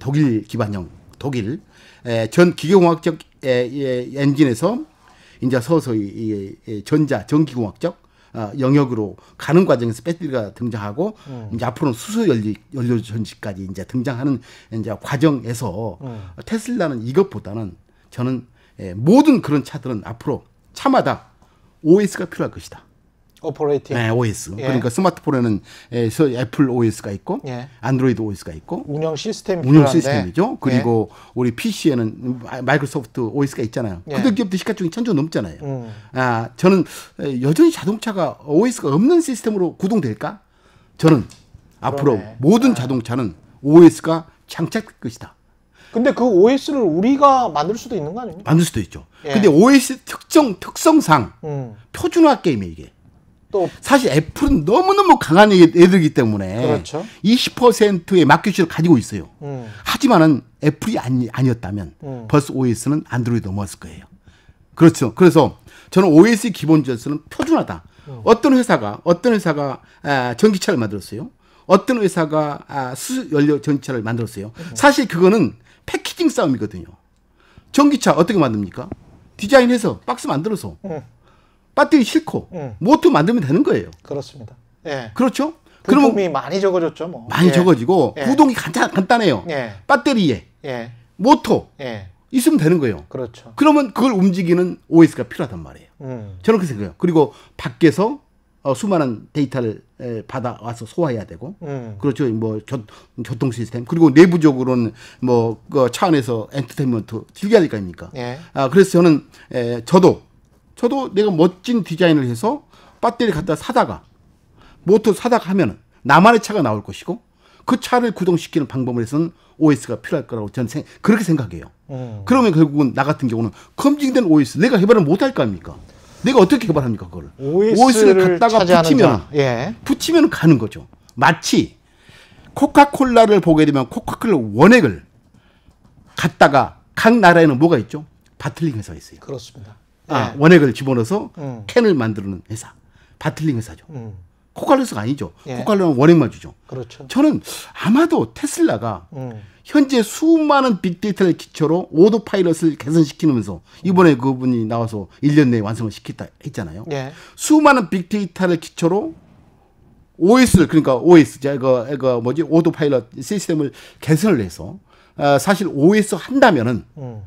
독일 기반형 독일 에, 예, 전 기계공학적 에, 예, 엔진에서 이제 서서히 이, 예, 전자 전기공학적 어, 영역으로 가는 과정에서 배터리가 등장하고 어. 이제 앞으로는 수소 연료, 연료 전지까지 이제 등장하는 이제 과정에서 어. 테슬라는 이것보다는 저는 예, 모든 그런 차들은 앞으로 차마다 OS가 필요할 것이다. 오퍼레이팅. 네, OS. 예. 그러니까 스마트폰에는 예, 애플 OS가 있고 예. 안드로이드 OS가 있고 운영 시스템 운영 필요한데. 시스템이죠. 예. 그리고 예. 우리 PC에는 마이크로소프트 OS가 있잖아요. 예. 그들기업도 시가총액 천조 넘잖아요. 음. 아, 저는 여전히 자동차가 OS가 없는 시스템으로 구동될까? 저는 그러네. 앞으로 모든 아. 자동차는 OS가 장착될 것이다. 근데 그 OS를 우리가 만들 수도 있는 거 아니에요? 만들 수도 있죠. 예. 근데 OS 특정 특성상 음. 표준화 게임이에요, 이게. 또 사실 애플은 너무너무 강한 애들이기 때문에 그렇죠. 20%의 마켓을 가지고 있어요. 음. 하지만은 애플이 아니, 아니었다면 음. 벌써 OS는 안드로이드 넘어왔을 거예요. 그렇죠. 그래서 저는 OS의 기본 질서는 표준화다 음. 어떤 회사가 어떤 회사가 아, 전기차를 만들었어요. 어떤 회사가 아, 수연료 전기차를 만들었어요. 음. 사실 그거는 패키징 싸움이거든요. 전기차 어떻게 만듭니까? 디자인해서 박스 만들어서 음. 빠뜨리 싫고 음. 모터 만들면 되는 거예요. 그렇습니다. 예. 그렇죠? 그러면 이 많이 적어졌죠, 뭐. 많이 예. 적어지고 예. 구동이 간단, 간단해요. 예. 배터리에 예. 모터 예. 있으면 되는 거예요. 그렇죠. 그러면 그걸 움직이는 OS가 필요하단 말이에요. 음. 저는 그렇게 생각해요. 그리고 밖에서 어, 수많은 데이터를 에, 받아와서 소화해야 되고, 음. 그렇죠. 뭐, 교, 통 시스템. 그리고 내부적으로는 뭐, 그 차 안에서 엔터테인먼트 즐겨야 될 거 아닙니까? 예. 아, 그래서 저는, 에, 저도 저도 내가 멋진 디자인을 해서 배터리 갖다 사다가 모터 사다가 하면은 나만의 차가 나올 것이고 그 차를 구동시키는 방법을 해서는 OS가 필요할 거라고 저는 생, 그렇게 생각해요. 어. 그러면 결국은 나 같은 경우는 검증된 OS 내가 개발을 못할거 아닙니까? 내가 어떻게 개발합니까 그걸? OS를, OS를 갖다가 붙이면 예. 붙이면 가는 거죠. 마치 코카콜라를 보게 되면 코카콜라 원액을 갖다가 각 나라에는 뭐가 있죠? 바틀링 회사 있어요. 그렇습니다. 아, 예. 원액을 집어넣어서 음. 캔을 만드는 회사. 바틀링 회사죠. 음. 코칼레스가 아니죠. 예. 코칼레는 원액만 주죠. 그렇죠. 저는 아마도 테슬라가 음. 현재 수많은 빅데이터를 기초로 오토 파일럿을 개선시키면서 이번에 그분이 나와서 1년 내에 완성을 시켰다 했잖아요. 예. 수많은 빅데이터를 기초로 OS를 그러니까 OS 제가 이거 뭐지 오토 파일럿 시스템을 개선을 해서 어, 사실 OS 한다면은 음.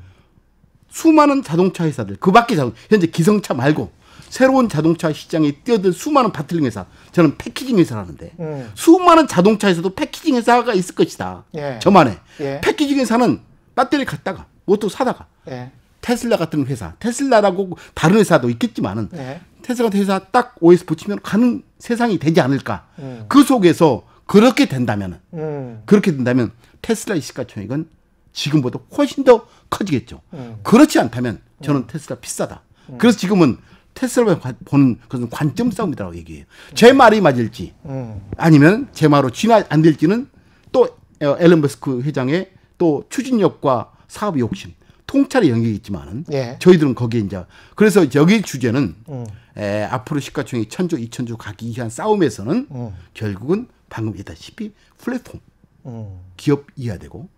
수많은 자동차 회사들 그 밖에 자동 현재 기성차 말고 새로운 자동차 시장에 뛰어든 수많은 바틀링 회사 저는 패키징 회사라는데 음. 수많은 자동차 에서도 패키징 회사가 있을 것이다 예. 저만의 예. 패키징 회사는 배터리 갖다가 뭐또 사다가 예. 테슬라 같은 회사 테슬라라고 다른 회사도 있겠지만은 예. 테슬라 회사 딱 OS 붙이면 가는 세상이 되지 않을까 음. 그 속에서 그렇게 된다면은 음. 그렇게 된다면 테슬라의 시가총액은 지금보다 훨씬 더 커지겠죠. 음. 그렇지 않다면 저는 음. 테슬라 비싸다. 음. 그래서 지금은 테슬라를 보는 것은 관점 싸움이라고 얘기해요. 제 음. 말이 맞을지 아니면 제 말로 진화 안 될지는 또 어, 앨런 머스크 회장의 또 추진력과 사업 욕심 통찰의 영역이 있지만은 예. 저희들은 거기에 이제 그래서 여기 주제는 음. 에, 앞으로 시가총액 천조 이천조 가기 위한 싸움에서는 음. 결국은 방금 얘기했다시피 플랫폼 음. 기업 이해 되고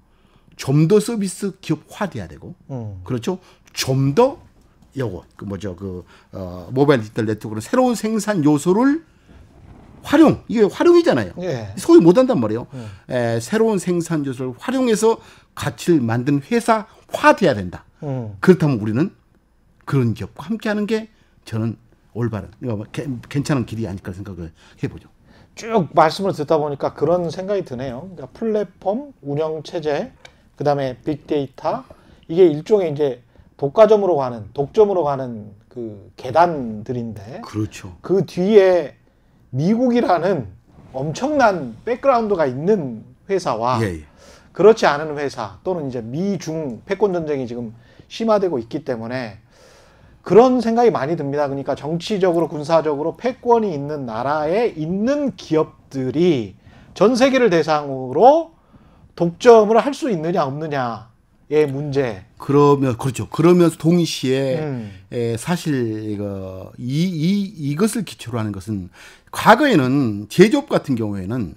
좀더 서비스 기업화돼야 되고 음. 그렇죠. 좀더 요거 그 뭐죠 그 어, 모바일 디지털 네트워크로 새로운 생산 요소를 활용 이게 활용이잖아요. 예. 소위 못한단 말이에요. 예. 에, 새로운 생산 요소를 활용해서 가치를 만든 회사화돼야 된다. 음. 그렇다면 우리는 그런 기업과 함께하는 게 저는 올바른 뭐 괜찮은 길이 아닐까 생각을 해보죠. 쭉 말씀을 듣다 보니까 그런 생각이 드네요. 그러니까 플랫폼 운영 체제 그 다음에 빅데이터 이게 일종의 이제 독과점으로 가는 독점으로 가는 그 계단들인데 그렇죠. 그 뒤에 미국이라는 엄청난 백그라운드가 있는 회사와 예, 예. 그렇지 않은 회사 또는 이제 미중 패권 전쟁이 지금 심화되고 있기 때문에 그런 생각이 많이 듭니다. 그러니까 정치적으로 군사적으로 패권이 있는 나라에 있는 기업들이 전 세계를 대상으로 독점을 할 수 있느냐 없느냐의 문제. 그러면 그렇죠. 그러면서 동시에 음. 사실 이거 이, 이 이것을 기초로 하는 것은 과거에는 제조업 같은 경우에는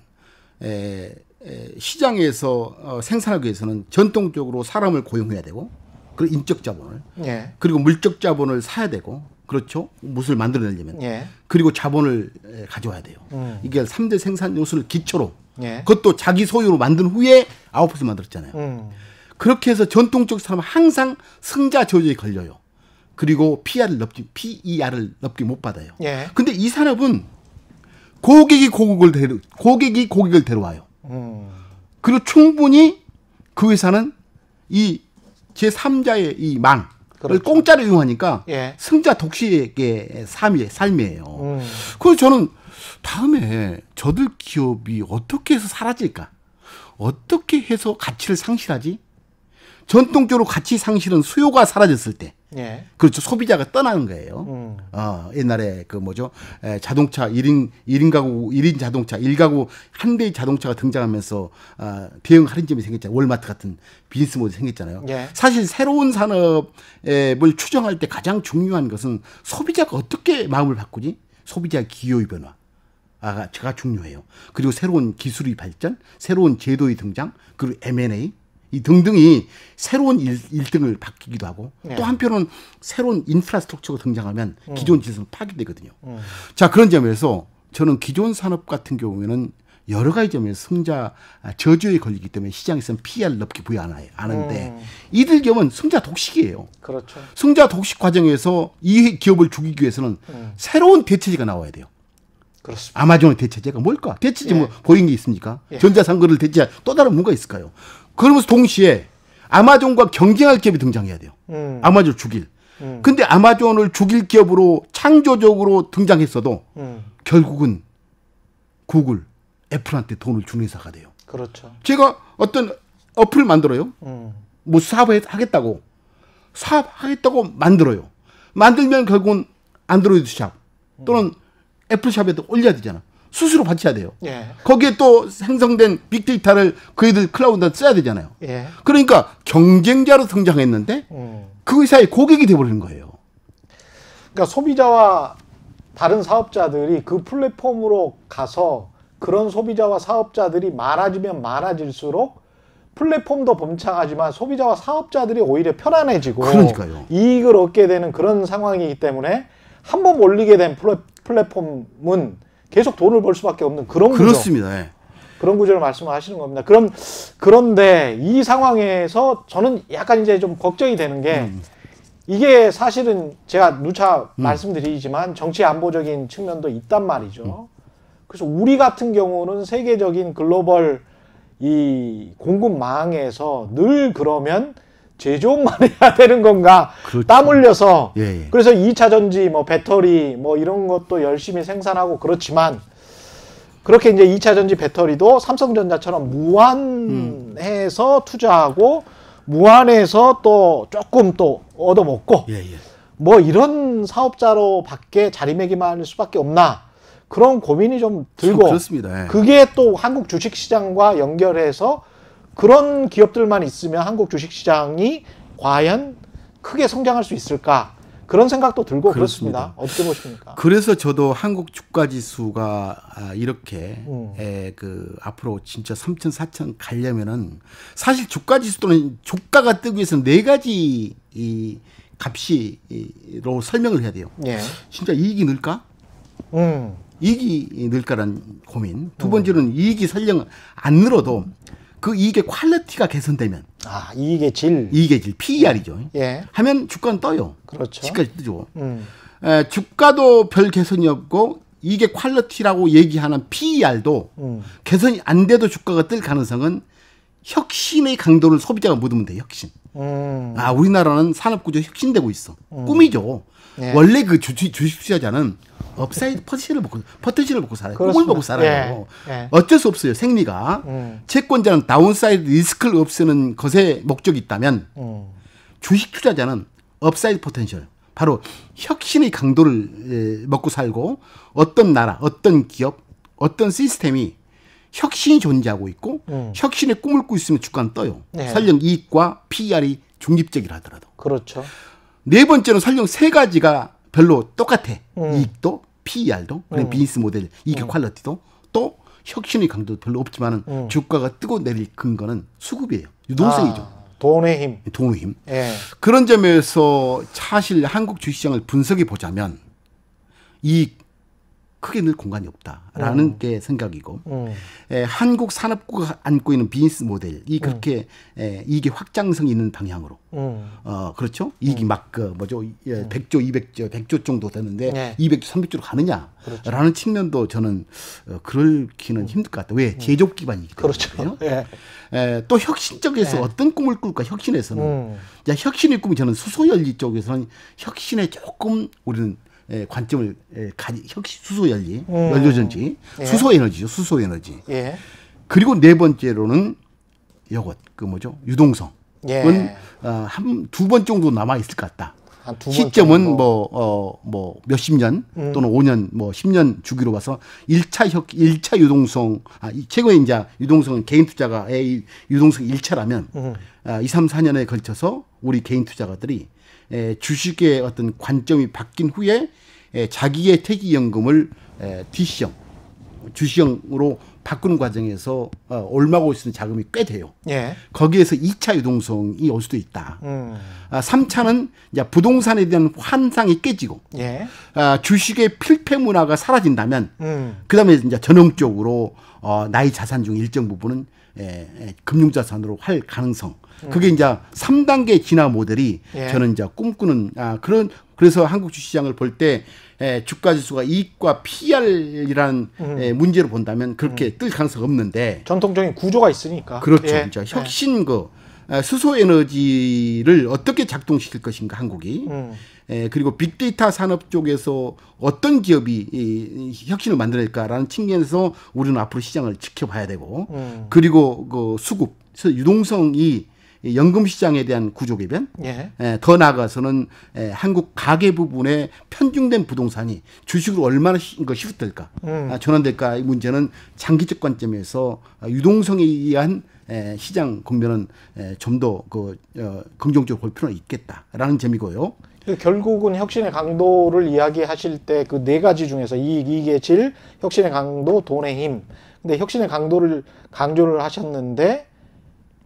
에, 에, 시장에서 어, 생산하기 위해서는 전통적으로 사람을 고용해야 되고 그 인적 자본을 예. 그리고 물적 자본을 사야 되고 그렇죠 무엇을 만들어내려면 예. 그리고 자본을 가져와야 돼요 음. 이게 삼대 생산 요소를 기초로 예. 그것도 자기 소유로 만든 후에 아웃풋을 만들었잖아요. 음. 그렇게 해서 전통적 사람은 항상 승자 저주에 걸려요. 그리고 PR을 넘기, PER을 넘기 못 받아요. 예. 근데 이 산업은 고객이 고객을 데려, 고객이 고객을 데려와요. 음. 그리고 충분히 그 회사는 이 제3자의 이 망을 그렇죠. 공짜로 이용하니까 예. 승자 독식의 삶이, 삶이에요. 음. 그래서 저는 다음에 저들 기업이 어떻게 해서 사라질까? 어떻게 해서 가치를 상실하지? 전통적으로 가치 상실은 수요가 사라졌을 때. 예. 그렇죠. 소비자가 떠나는 거예요. 음. 어, 옛날에 그 뭐죠. 에, 자동차 1인, 1인 가구, 1인 자동차, 1가구 한 대의 자동차가 등장하면서 어, 대형 할인점이 생겼잖아요. 월마트 같은 비즈니스 모델이 생겼잖아요. 예. 사실 새로운 산업을 추정할 때 가장 중요한 것은 소비자가 어떻게 마음을 바꾸지? 소비자 기호의 변화. 아가 중요해요. 그리고 새로운 기술의 발전, 새로운 제도의 등장, 그리고 M&A 이 등등이 새로운 일, 등을 바뀌기도 하고 네. 또 한편은 새로운 인프라스트럭처가 등장하면 음. 기존 지수는 파괴되거든요. 음. 자 그런 점에서 저는 기존 산업 같은 경우에는 여러 가지 점에서 승자 아, 저주에 걸리기 때문에 시장에서는 피해를 넓게 부여안 하는데 음. 이들 경우는 승자 독식이에요. 그렇죠. 승자 독식 과정에서 이 기업을 죽이기 위해서는 음. 새로운 대체제가 나와야 돼요. 그렇습니다. 아마존의 대체제가 뭘까? 대체제 뭐 예. 뭐 보인 게 있습니까? 예. 전자상거래를 대체할 또 다른 뭔가 있을까요? 그러면서 동시에 아마존과 경쟁할 기업이 등장해야 돼요. 음. 아마존 죽일. 음. 근데 아마존을 죽일 기업으로 창조적으로 등장했어도 음. 결국은 구글, 애플한테 돈을 주는 회사가 돼요. 그렇죠. 제가 어떤 어플을 만들어요. 음. 뭐 사업을 하겠다고 사업하겠다고 만들어요. 만들면 결국은 안드로이드 샵 또는 음. 애플샵에도 올려야 되잖아. 수수료 받쳐야 돼요. 예. 거기에 또 생성된 빅데이터를 그애들 클라우드에 써야 되잖아요. 예. 그러니까 경쟁자로 성장했는데 음. 그 회사의 고객이 돼버리는 거예요. 그러니까 소비자와 다른 사업자들이 그 플랫폼으로 가서 그런 소비자와 사업자들이 많아지면 많아질수록 플랫폼도 범창하지만 소비자와 사업자들이 오히려 편안해지고 그러니까요. 이익을 얻게 되는 그런 상황이기 때문에 한번 올리게 된 플랫, 폼 플랫폼은 계속 돈을 벌 수밖에 없는 그런 구조. 그렇습니다. 예. 그런 구조를 말씀하시는 겁니다. 그럼 그런데 이 상황에서 저는 약간 이제 좀 걱정이 되는 게 음. 이게 사실은 제가 누차 음. 말씀드리지만 정치 안보적인 측면도 있단 말이죠. 음. 그래서 우리 같은 경우는 세계적인 글로벌 이 공급망에서 늘 그러면 제조업만 해야 되는 건가? 그렇죠. 땀 흘려서. 예, 예. 그래서 이차 전지, 뭐 배터리, 뭐 이런 것도 열심히 생산하고 그렇지만 그렇게 이제 이차 전지 배터리도 삼성전자처럼 무한해서 음. 투자하고 무한해서 또 조금 또 얻어먹고 예, 예, 뭐 이런 사업자로 밖에 자리매김할 수밖에 없나? 그런 고민이 좀 들고 그렇습니다. 예. 그게 또 한국 주식시장과 연결해서 그런 기업들만 있으면 한국 주식시장이 과연 크게 성장할 수 있을까? 그런 생각도 들고 그렇습니다. 그렇습니다. 어떻게 보십니까? 그래서 저도 한국 주가 지수가 아, 이렇게 음. 에, 그 앞으로 진짜 3천 4천 가려면은 사실 주가 지수 또는 주가가 뜨기 위해서 네 가지 이 값이로 설명을 해야 돼요. 예. 진짜 이익이 늘까? 음. 이익이 늘까라는 고민. 두번째는 음. 이익이 설령 안 늘어도 그 이익의 퀄리티가 개선되면 아 이익의 질 이익의 질 PER이죠. 예. 하면 주가는 떠요. 그렇죠. 지금까지 뜨죠. 음. 에, 주가도 별 개선이 없고 이익의 퀄리티라고 얘기하는 PER도 음. 개선이 안 돼도 주가가 뜰 가능성은 혁신의 강도를 소비자가 묻으면 돼. 요 혁신. 음. 아 우리나라는 산업구조 혁신되고 있어. 음. 꿈이죠. 예. 원래 그 주식 투자자는 업사이드 퍼티션을 먹고 퍼텐셜 먹고 살아요. 그 꿈을 먹고 살아요. 예. 예. 어쩔 수 없어요. 생리가 음. 채권자는 다운사이드 리스크를 없애는 것에 목적이 있다면 음. 주식 투자자는 업사이드 포텐셜 바로 혁신의 강도를 예, 먹고 살고 어떤 나라, 어떤 기업, 어떤 시스템이 혁신이 존재하고 있고 음. 혁신의 꿈을 꾸고 있으면 주가는 떠요. 네. 설령 이익과 PER이 중립적이라 하더라도. 그렇죠. 네 번째는 설령 세 가지가 별로 똑같아. 음. 이익도 PER도 그리고 음. 비즈니스 모델 이익의 음. 퀄리티도 또 혁신의 강도도 별로 없지만은 음. 주가가 뜨고 내릴 근거는 수급이에요. 유동성이죠. 아. 돈의 힘. 돈의 힘. 예. 그런 점에서 사실 한국 주식시장을 분석해 보자면 이익 크게 늘 공간이 없다라는 음. 게 생각이고 음. 에, 한국 산업국 안고 있는 비즈니스 모델이 음. 그렇게 음. 에, 이게 확장성 있는 방향으로 음. 어 그렇죠 이익이 음. 막그 뭐죠 예, 100조 200조 100조 정도 되는데 네. 200조 300조로 가느냐라는 그렇죠. 측면도 저는 어, 그럴기는 힘들 것 같다 왜 제조업 기반이기 때문에 그렇죠. 예. 에, 또 혁신적에서 네. 어떤 꿈을 꿀까 혁신에서는 음. 자, 혁신의 꿈이 저는 수소연리 쪽에서는 혁신에 조금 우리는 예, 관점을 예, 가지 혁신 수소 연리 음. 연료 전지 예. 수소 에너지죠 수소 에너지 예. 그리고 네 번째로는 요것 그 뭐죠 유동성은 예. 어, 아, 한두 번 정도 남아 있을 것 같다. 시점은 뭐, 어, 뭐, 몇십 년 음. 또는 5년, 뭐, 10년 주기로 봐서 1차 혁, 1차 유동성, 아, 최고 인자 유동성은 개인 투자가의 유동성 1차라면, 음. 아, 2, 3, 4년에 걸쳐서 우리 개인 투자가들이 주식의 어떤 관점이 바뀐 후에 자기의 퇴직연금을 DC형 주식형으로 바꾸는 과정에서 올마고 어, 있는 자금이 꽤 돼요. 예. 거기에서 2차 유동성이 올 수도 있다. 음. 3차는 아, 이제 부동산에 대한 환상이 깨지고 예. 아, 주식의 필패 문화가 사라진다면 음. 그다음에 이제 전형적으로 어, 나의 자산 중 일정 부분은 예, 예, 금융자산으로 할 가능성. 그게 음. 이제 3단계 진화 모델이 예. 저는 이제 꿈꾸는 아, 그런 그래서 한국 주시장을 볼때 예, 주가 지수가 이익과 PR이란 음. 에, 예, 문제로 본다면 그렇게 음. 뜰 가능성 없는데 전통적인 구조가 있으니까 그렇죠. 예. 이제 그렇죠. 혁신 그 어, 수소 에너지를 어떻게 작동시킬 것인가 한국이 음. 에, 예, 그리고 빅데이터 산업 쪽에서 어떤 기업이 이, 혁신을 만들어낼까라는 측면에서 우리는 앞으로 시장을 지켜봐야 되고 음. 그리고 그 수급 유동성이 연금 시장에 대한 구조 개변, 예. 에, 예, 더 나아가서는 에, 예, 한국 가계 부분에 편중된 부동산이 주식으로 얼마나 시, 이거 될까 음. 아, 전환될까 이 문제는 장기적 관점에서 유동성에 의한 시장 국면은 좀더그 어, 긍정적으로 볼 필요는 있겠다라는 점이고요. 결국은 혁신의 강도를 이야기하실 때 그 네 가지 중에서 이익, 이익의 질, 혁신의 강도, 돈의 힘. 근데 혁신의 강도를 강조를 하셨는데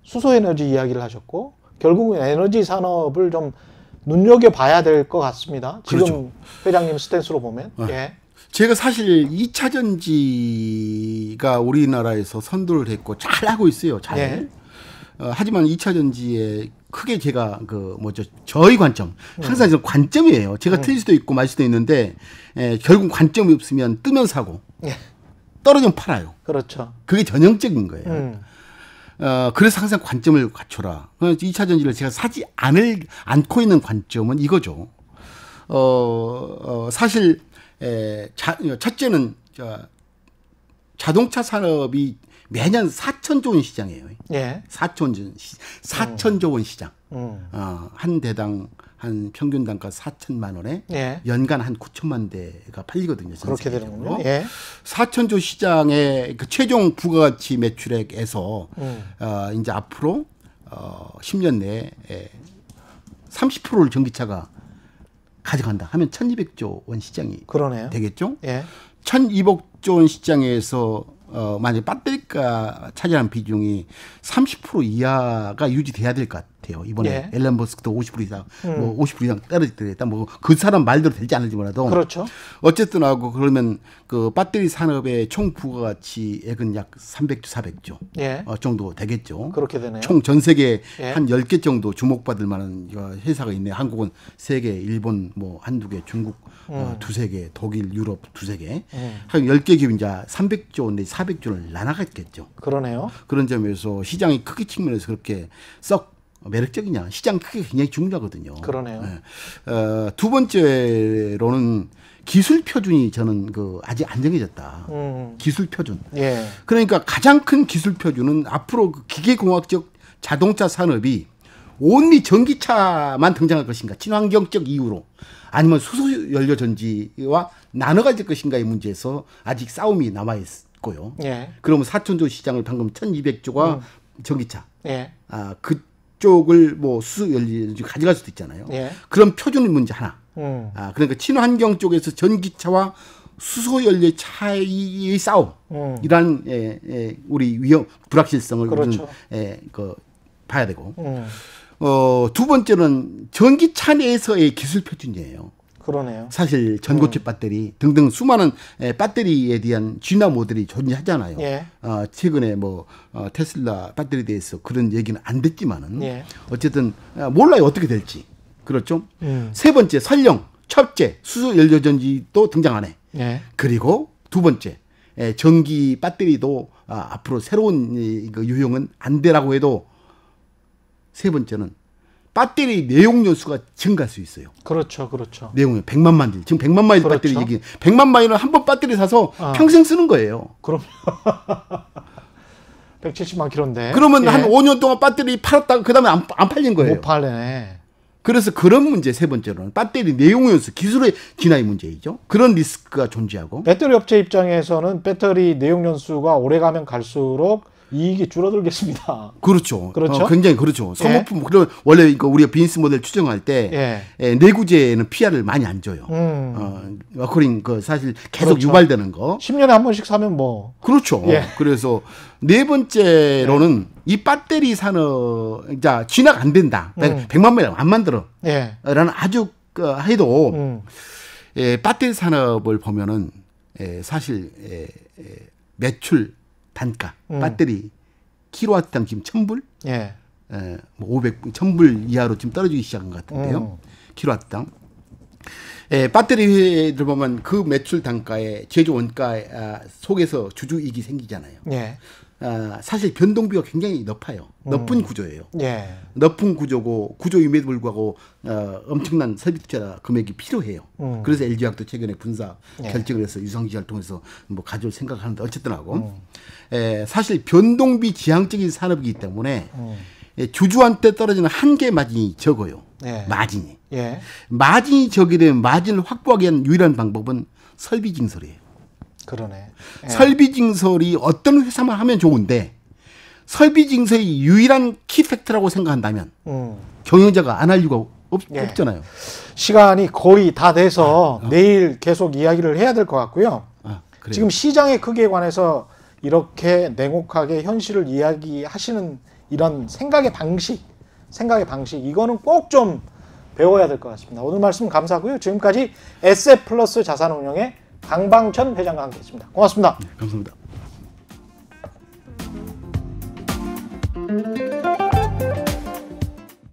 수소에너지 이야기를 하셨고 결국은 에너지 산업을 좀 눈여겨봐야 될 것 같습니다. 지금 그렇죠. 회장님 스탠스로 보면. 네. 예. 제가 사실 2차 전지가 우리나라에서 선두를 했고 잘 하고 있어요. 잘. 네. 어, 하지만 2차 전지에 크게 제가 그 뭐죠 저의 관점 항상 음. 관점이에요. 제가 음. 틀릴 수도 있고 말 수도 있는데 에, 예, 결국 관점이 없으면 뜨면 사고 예. 떨어지면 팔아요. 그렇죠. 그게 전형적인 거예요. 음. 어, 그래서 항상 관점을 갖춰라. 2차 전지를 제가 사지 않을, 않고 있는 관점은 이거죠. 어, 어 사실 에, 자, 첫째는 저, 자동차 산업이 매년 4천조 원 시장이에요. 예. 4천조 4천조 원 시장. 음. 어, 한 대당 한 평균 단가 4천만 원에 예. 연간 한 9천만 대가 팔리거든요. 그렇게 되는군요. 예. 4천조 시장의 그 최종 부가가치 매출액에서 음. 어, 이제 앞으로 어, 10년 내에 30%를 전기차가 가져간다 하면 1200조 원 시장이 그러네요. 되겠죠? 예. 1200조 원 시장에서 어 만약에 배터리가 차지하는 비중이 30% 이하가 유지돼야 될 것 같아요. 같아요. 이번에 예. 앨런 머스크도 50% 이상, 음. 뭐50% 이상 떨어지더랬다. 뭐그 사람 말대로 될지 않을지 몰라도. 그렇죠. 어쨌든 하고 그러면 그 배터리 산업의 총 부가가치 액은 약 300조, 400조 예. 어, 정도 되겠죠. 그렇게 되네요. 총 전 세계 예. 한 10개 정도 주목받을 만한 어, 회사가 있네요. 한국은 3개, 일본 뭐 한두 개, 중국 어, 음. 어, 두세 개, 독일, 유럽 두세 개. 음. 한 10개 기업 이제 300조 내지 400조를 나눠갔겠죠. 그러네요. 그런 점에서 시장이 크기 측면에서 그렇게 썩 매력적이냐 시장 크게 굉장히 중요하거든요. 그러네요. 네. 어, 두 번째로는 기술 표준이 저는 그 아직 안 정해졌다. 음. 기술 표준. 예. 그러니까 가장 큰 기술 표준은 앞으로 그 기계공학적 자동차 산업이 온리 전기차만 등장할 것인가 친환경적 이유로 아니면 수소 연료 전지와 나눠 가질 것인가의 문제에서 아직 싸움이 남아 있고요. 예. 그러면 사천조 시장을 방금 1 2 0 0조가 음. 전기차. 예. 아, 그 쪽을 뭐 수열 가져갈 수도 있잖아요. 예. 그런 표준 문제 하나. 음. 아 그러니까 친환경 쪽에서 전기차와 수소 연료 차이의 싸움 음. 이런 예, 예, 우리 위험 불확실성을 그렇죠. 우리는 예, 그 봐야 되고 음. 어두 번째는 전기차 내에서의 기술 표준이에요. 그러네요. 사실 음. 전고체 배터리 등등 수많은 배터리에 대한 진화 모델이 존재하잖아요. 예. 어, 최근에 뭐 어, 테슬라 배터리 에 대해서 그런 얘기는 안 됐지만은 예. 어쨌든 어, 몰라요 어떻게 될지 그렇죠. 음. 세 번째 설령 첫째 수소 연료전지도 등장하네. 예. 그리고 두 번째 예, 전기 배터리도 아, 앞으로 새로운 이, 그 유형은 안 되라고 해도 세 번째는 배터리 내용 연수가 증가할 수 있어요. 그렇죠, 그렇죠. 내용이 100만 마일 지금 100만 마일 그렇죠. 배터리 얘기. 100만 마일은 한번 배터리 사서 아. 평생 쓰는 거예요. 그럼 170만 킬로인데. 그러면 예. 한 5년 동안 배터리 팔았다가 그다음에 안, 안 팔린 거예요. 못 팔리네. 그래서 그런 문제 세 번째로는 배터리 내용 연수 기술의 진화의 문제이죠. 그런 리스크가 존재하고 배터리 업체 입장에서는 배터리 내용 연수가 오래 가면 갈수록 이익이 줄어들겠습니다. 그렇죠. 어, 그렇죠. 어, 굉장히 그렇죠. 예. 소모품 예. 그런 원래 이거 우리가 비즈니스 모델 추정할 때 예. 예, 내구재에는 피 r 을 많이 안 줘요. 음. 어, 워커링 그 사실 계속 그렇죠. 유발되는 거. 10년에 한 번씩 사면 뭐. 그렇죠. 예. 그래서 네 번째로는 이 배터리 산업 자 진학 안 된다. 그러니까 음. 100만 명 안 만들어. 예. 라는 아주 그 해도 음. 예, 배터리 산업을 보면은 예, 사실 예, 예, 매출 단가, 음. 배터리 킬로와트당 지금 1000불, 예. 에, 뭐5 0 0 1000불 이하로 지금 떨어지기 시작한 것 같은데요. 음. 킬로와트당. 예, 배터리를 보면 그 매출 단가에 제조 원가 아, 속에서 주주 이익이 생기잖아요. 예. 아, 사실 변동비가 굉장히 높아요. 높은 음. 구조예요. 예. 높은 구조고 구조임에도 불구하고 어, 엄청난 설비 투자 금액이 필요해요. 음. 그래서 LG화학도 최근에 분사 예. 결정을 해서 유상지을 통해서 뭐 가져올 생각하는데 어쨌든 하고 음. 에, 예, 사실 변동비 지향적인 산업이기 때문에 에, 음. 예, 주주한테 떨어지는 한계 마진이 적어요. 예. 마진이. 예. 마진이 적이 되면 마진을 확보하기 위한 유일한 방법은 설비 징설이에요. 그러네. 에. 예. 설비징설이 어떤 회사만 하면 좋은데 설비징설이 유일한 키팩트라고 생각한다면 음. 경영자가 안 할 이유가 없, 예. 없잖아요. 시간이 거의 다 돼서 아, 어? 내일 계속 이야기를 해야 될 것 같고요. 아, 지금 시장의 크기에 관해서 이렇게 냉혹하게 현실을 이야기하시는 이런 생각의 방식, 생각의 방식 이거는 꼭 좀 배워야 될 것 같습니다. 오늘 말씀 감사하고요. 지금까지 SF 플러스 자산운용의 강방천 회장과 함께했습니다. 고맙습니다. 네, 감사합니다. 음.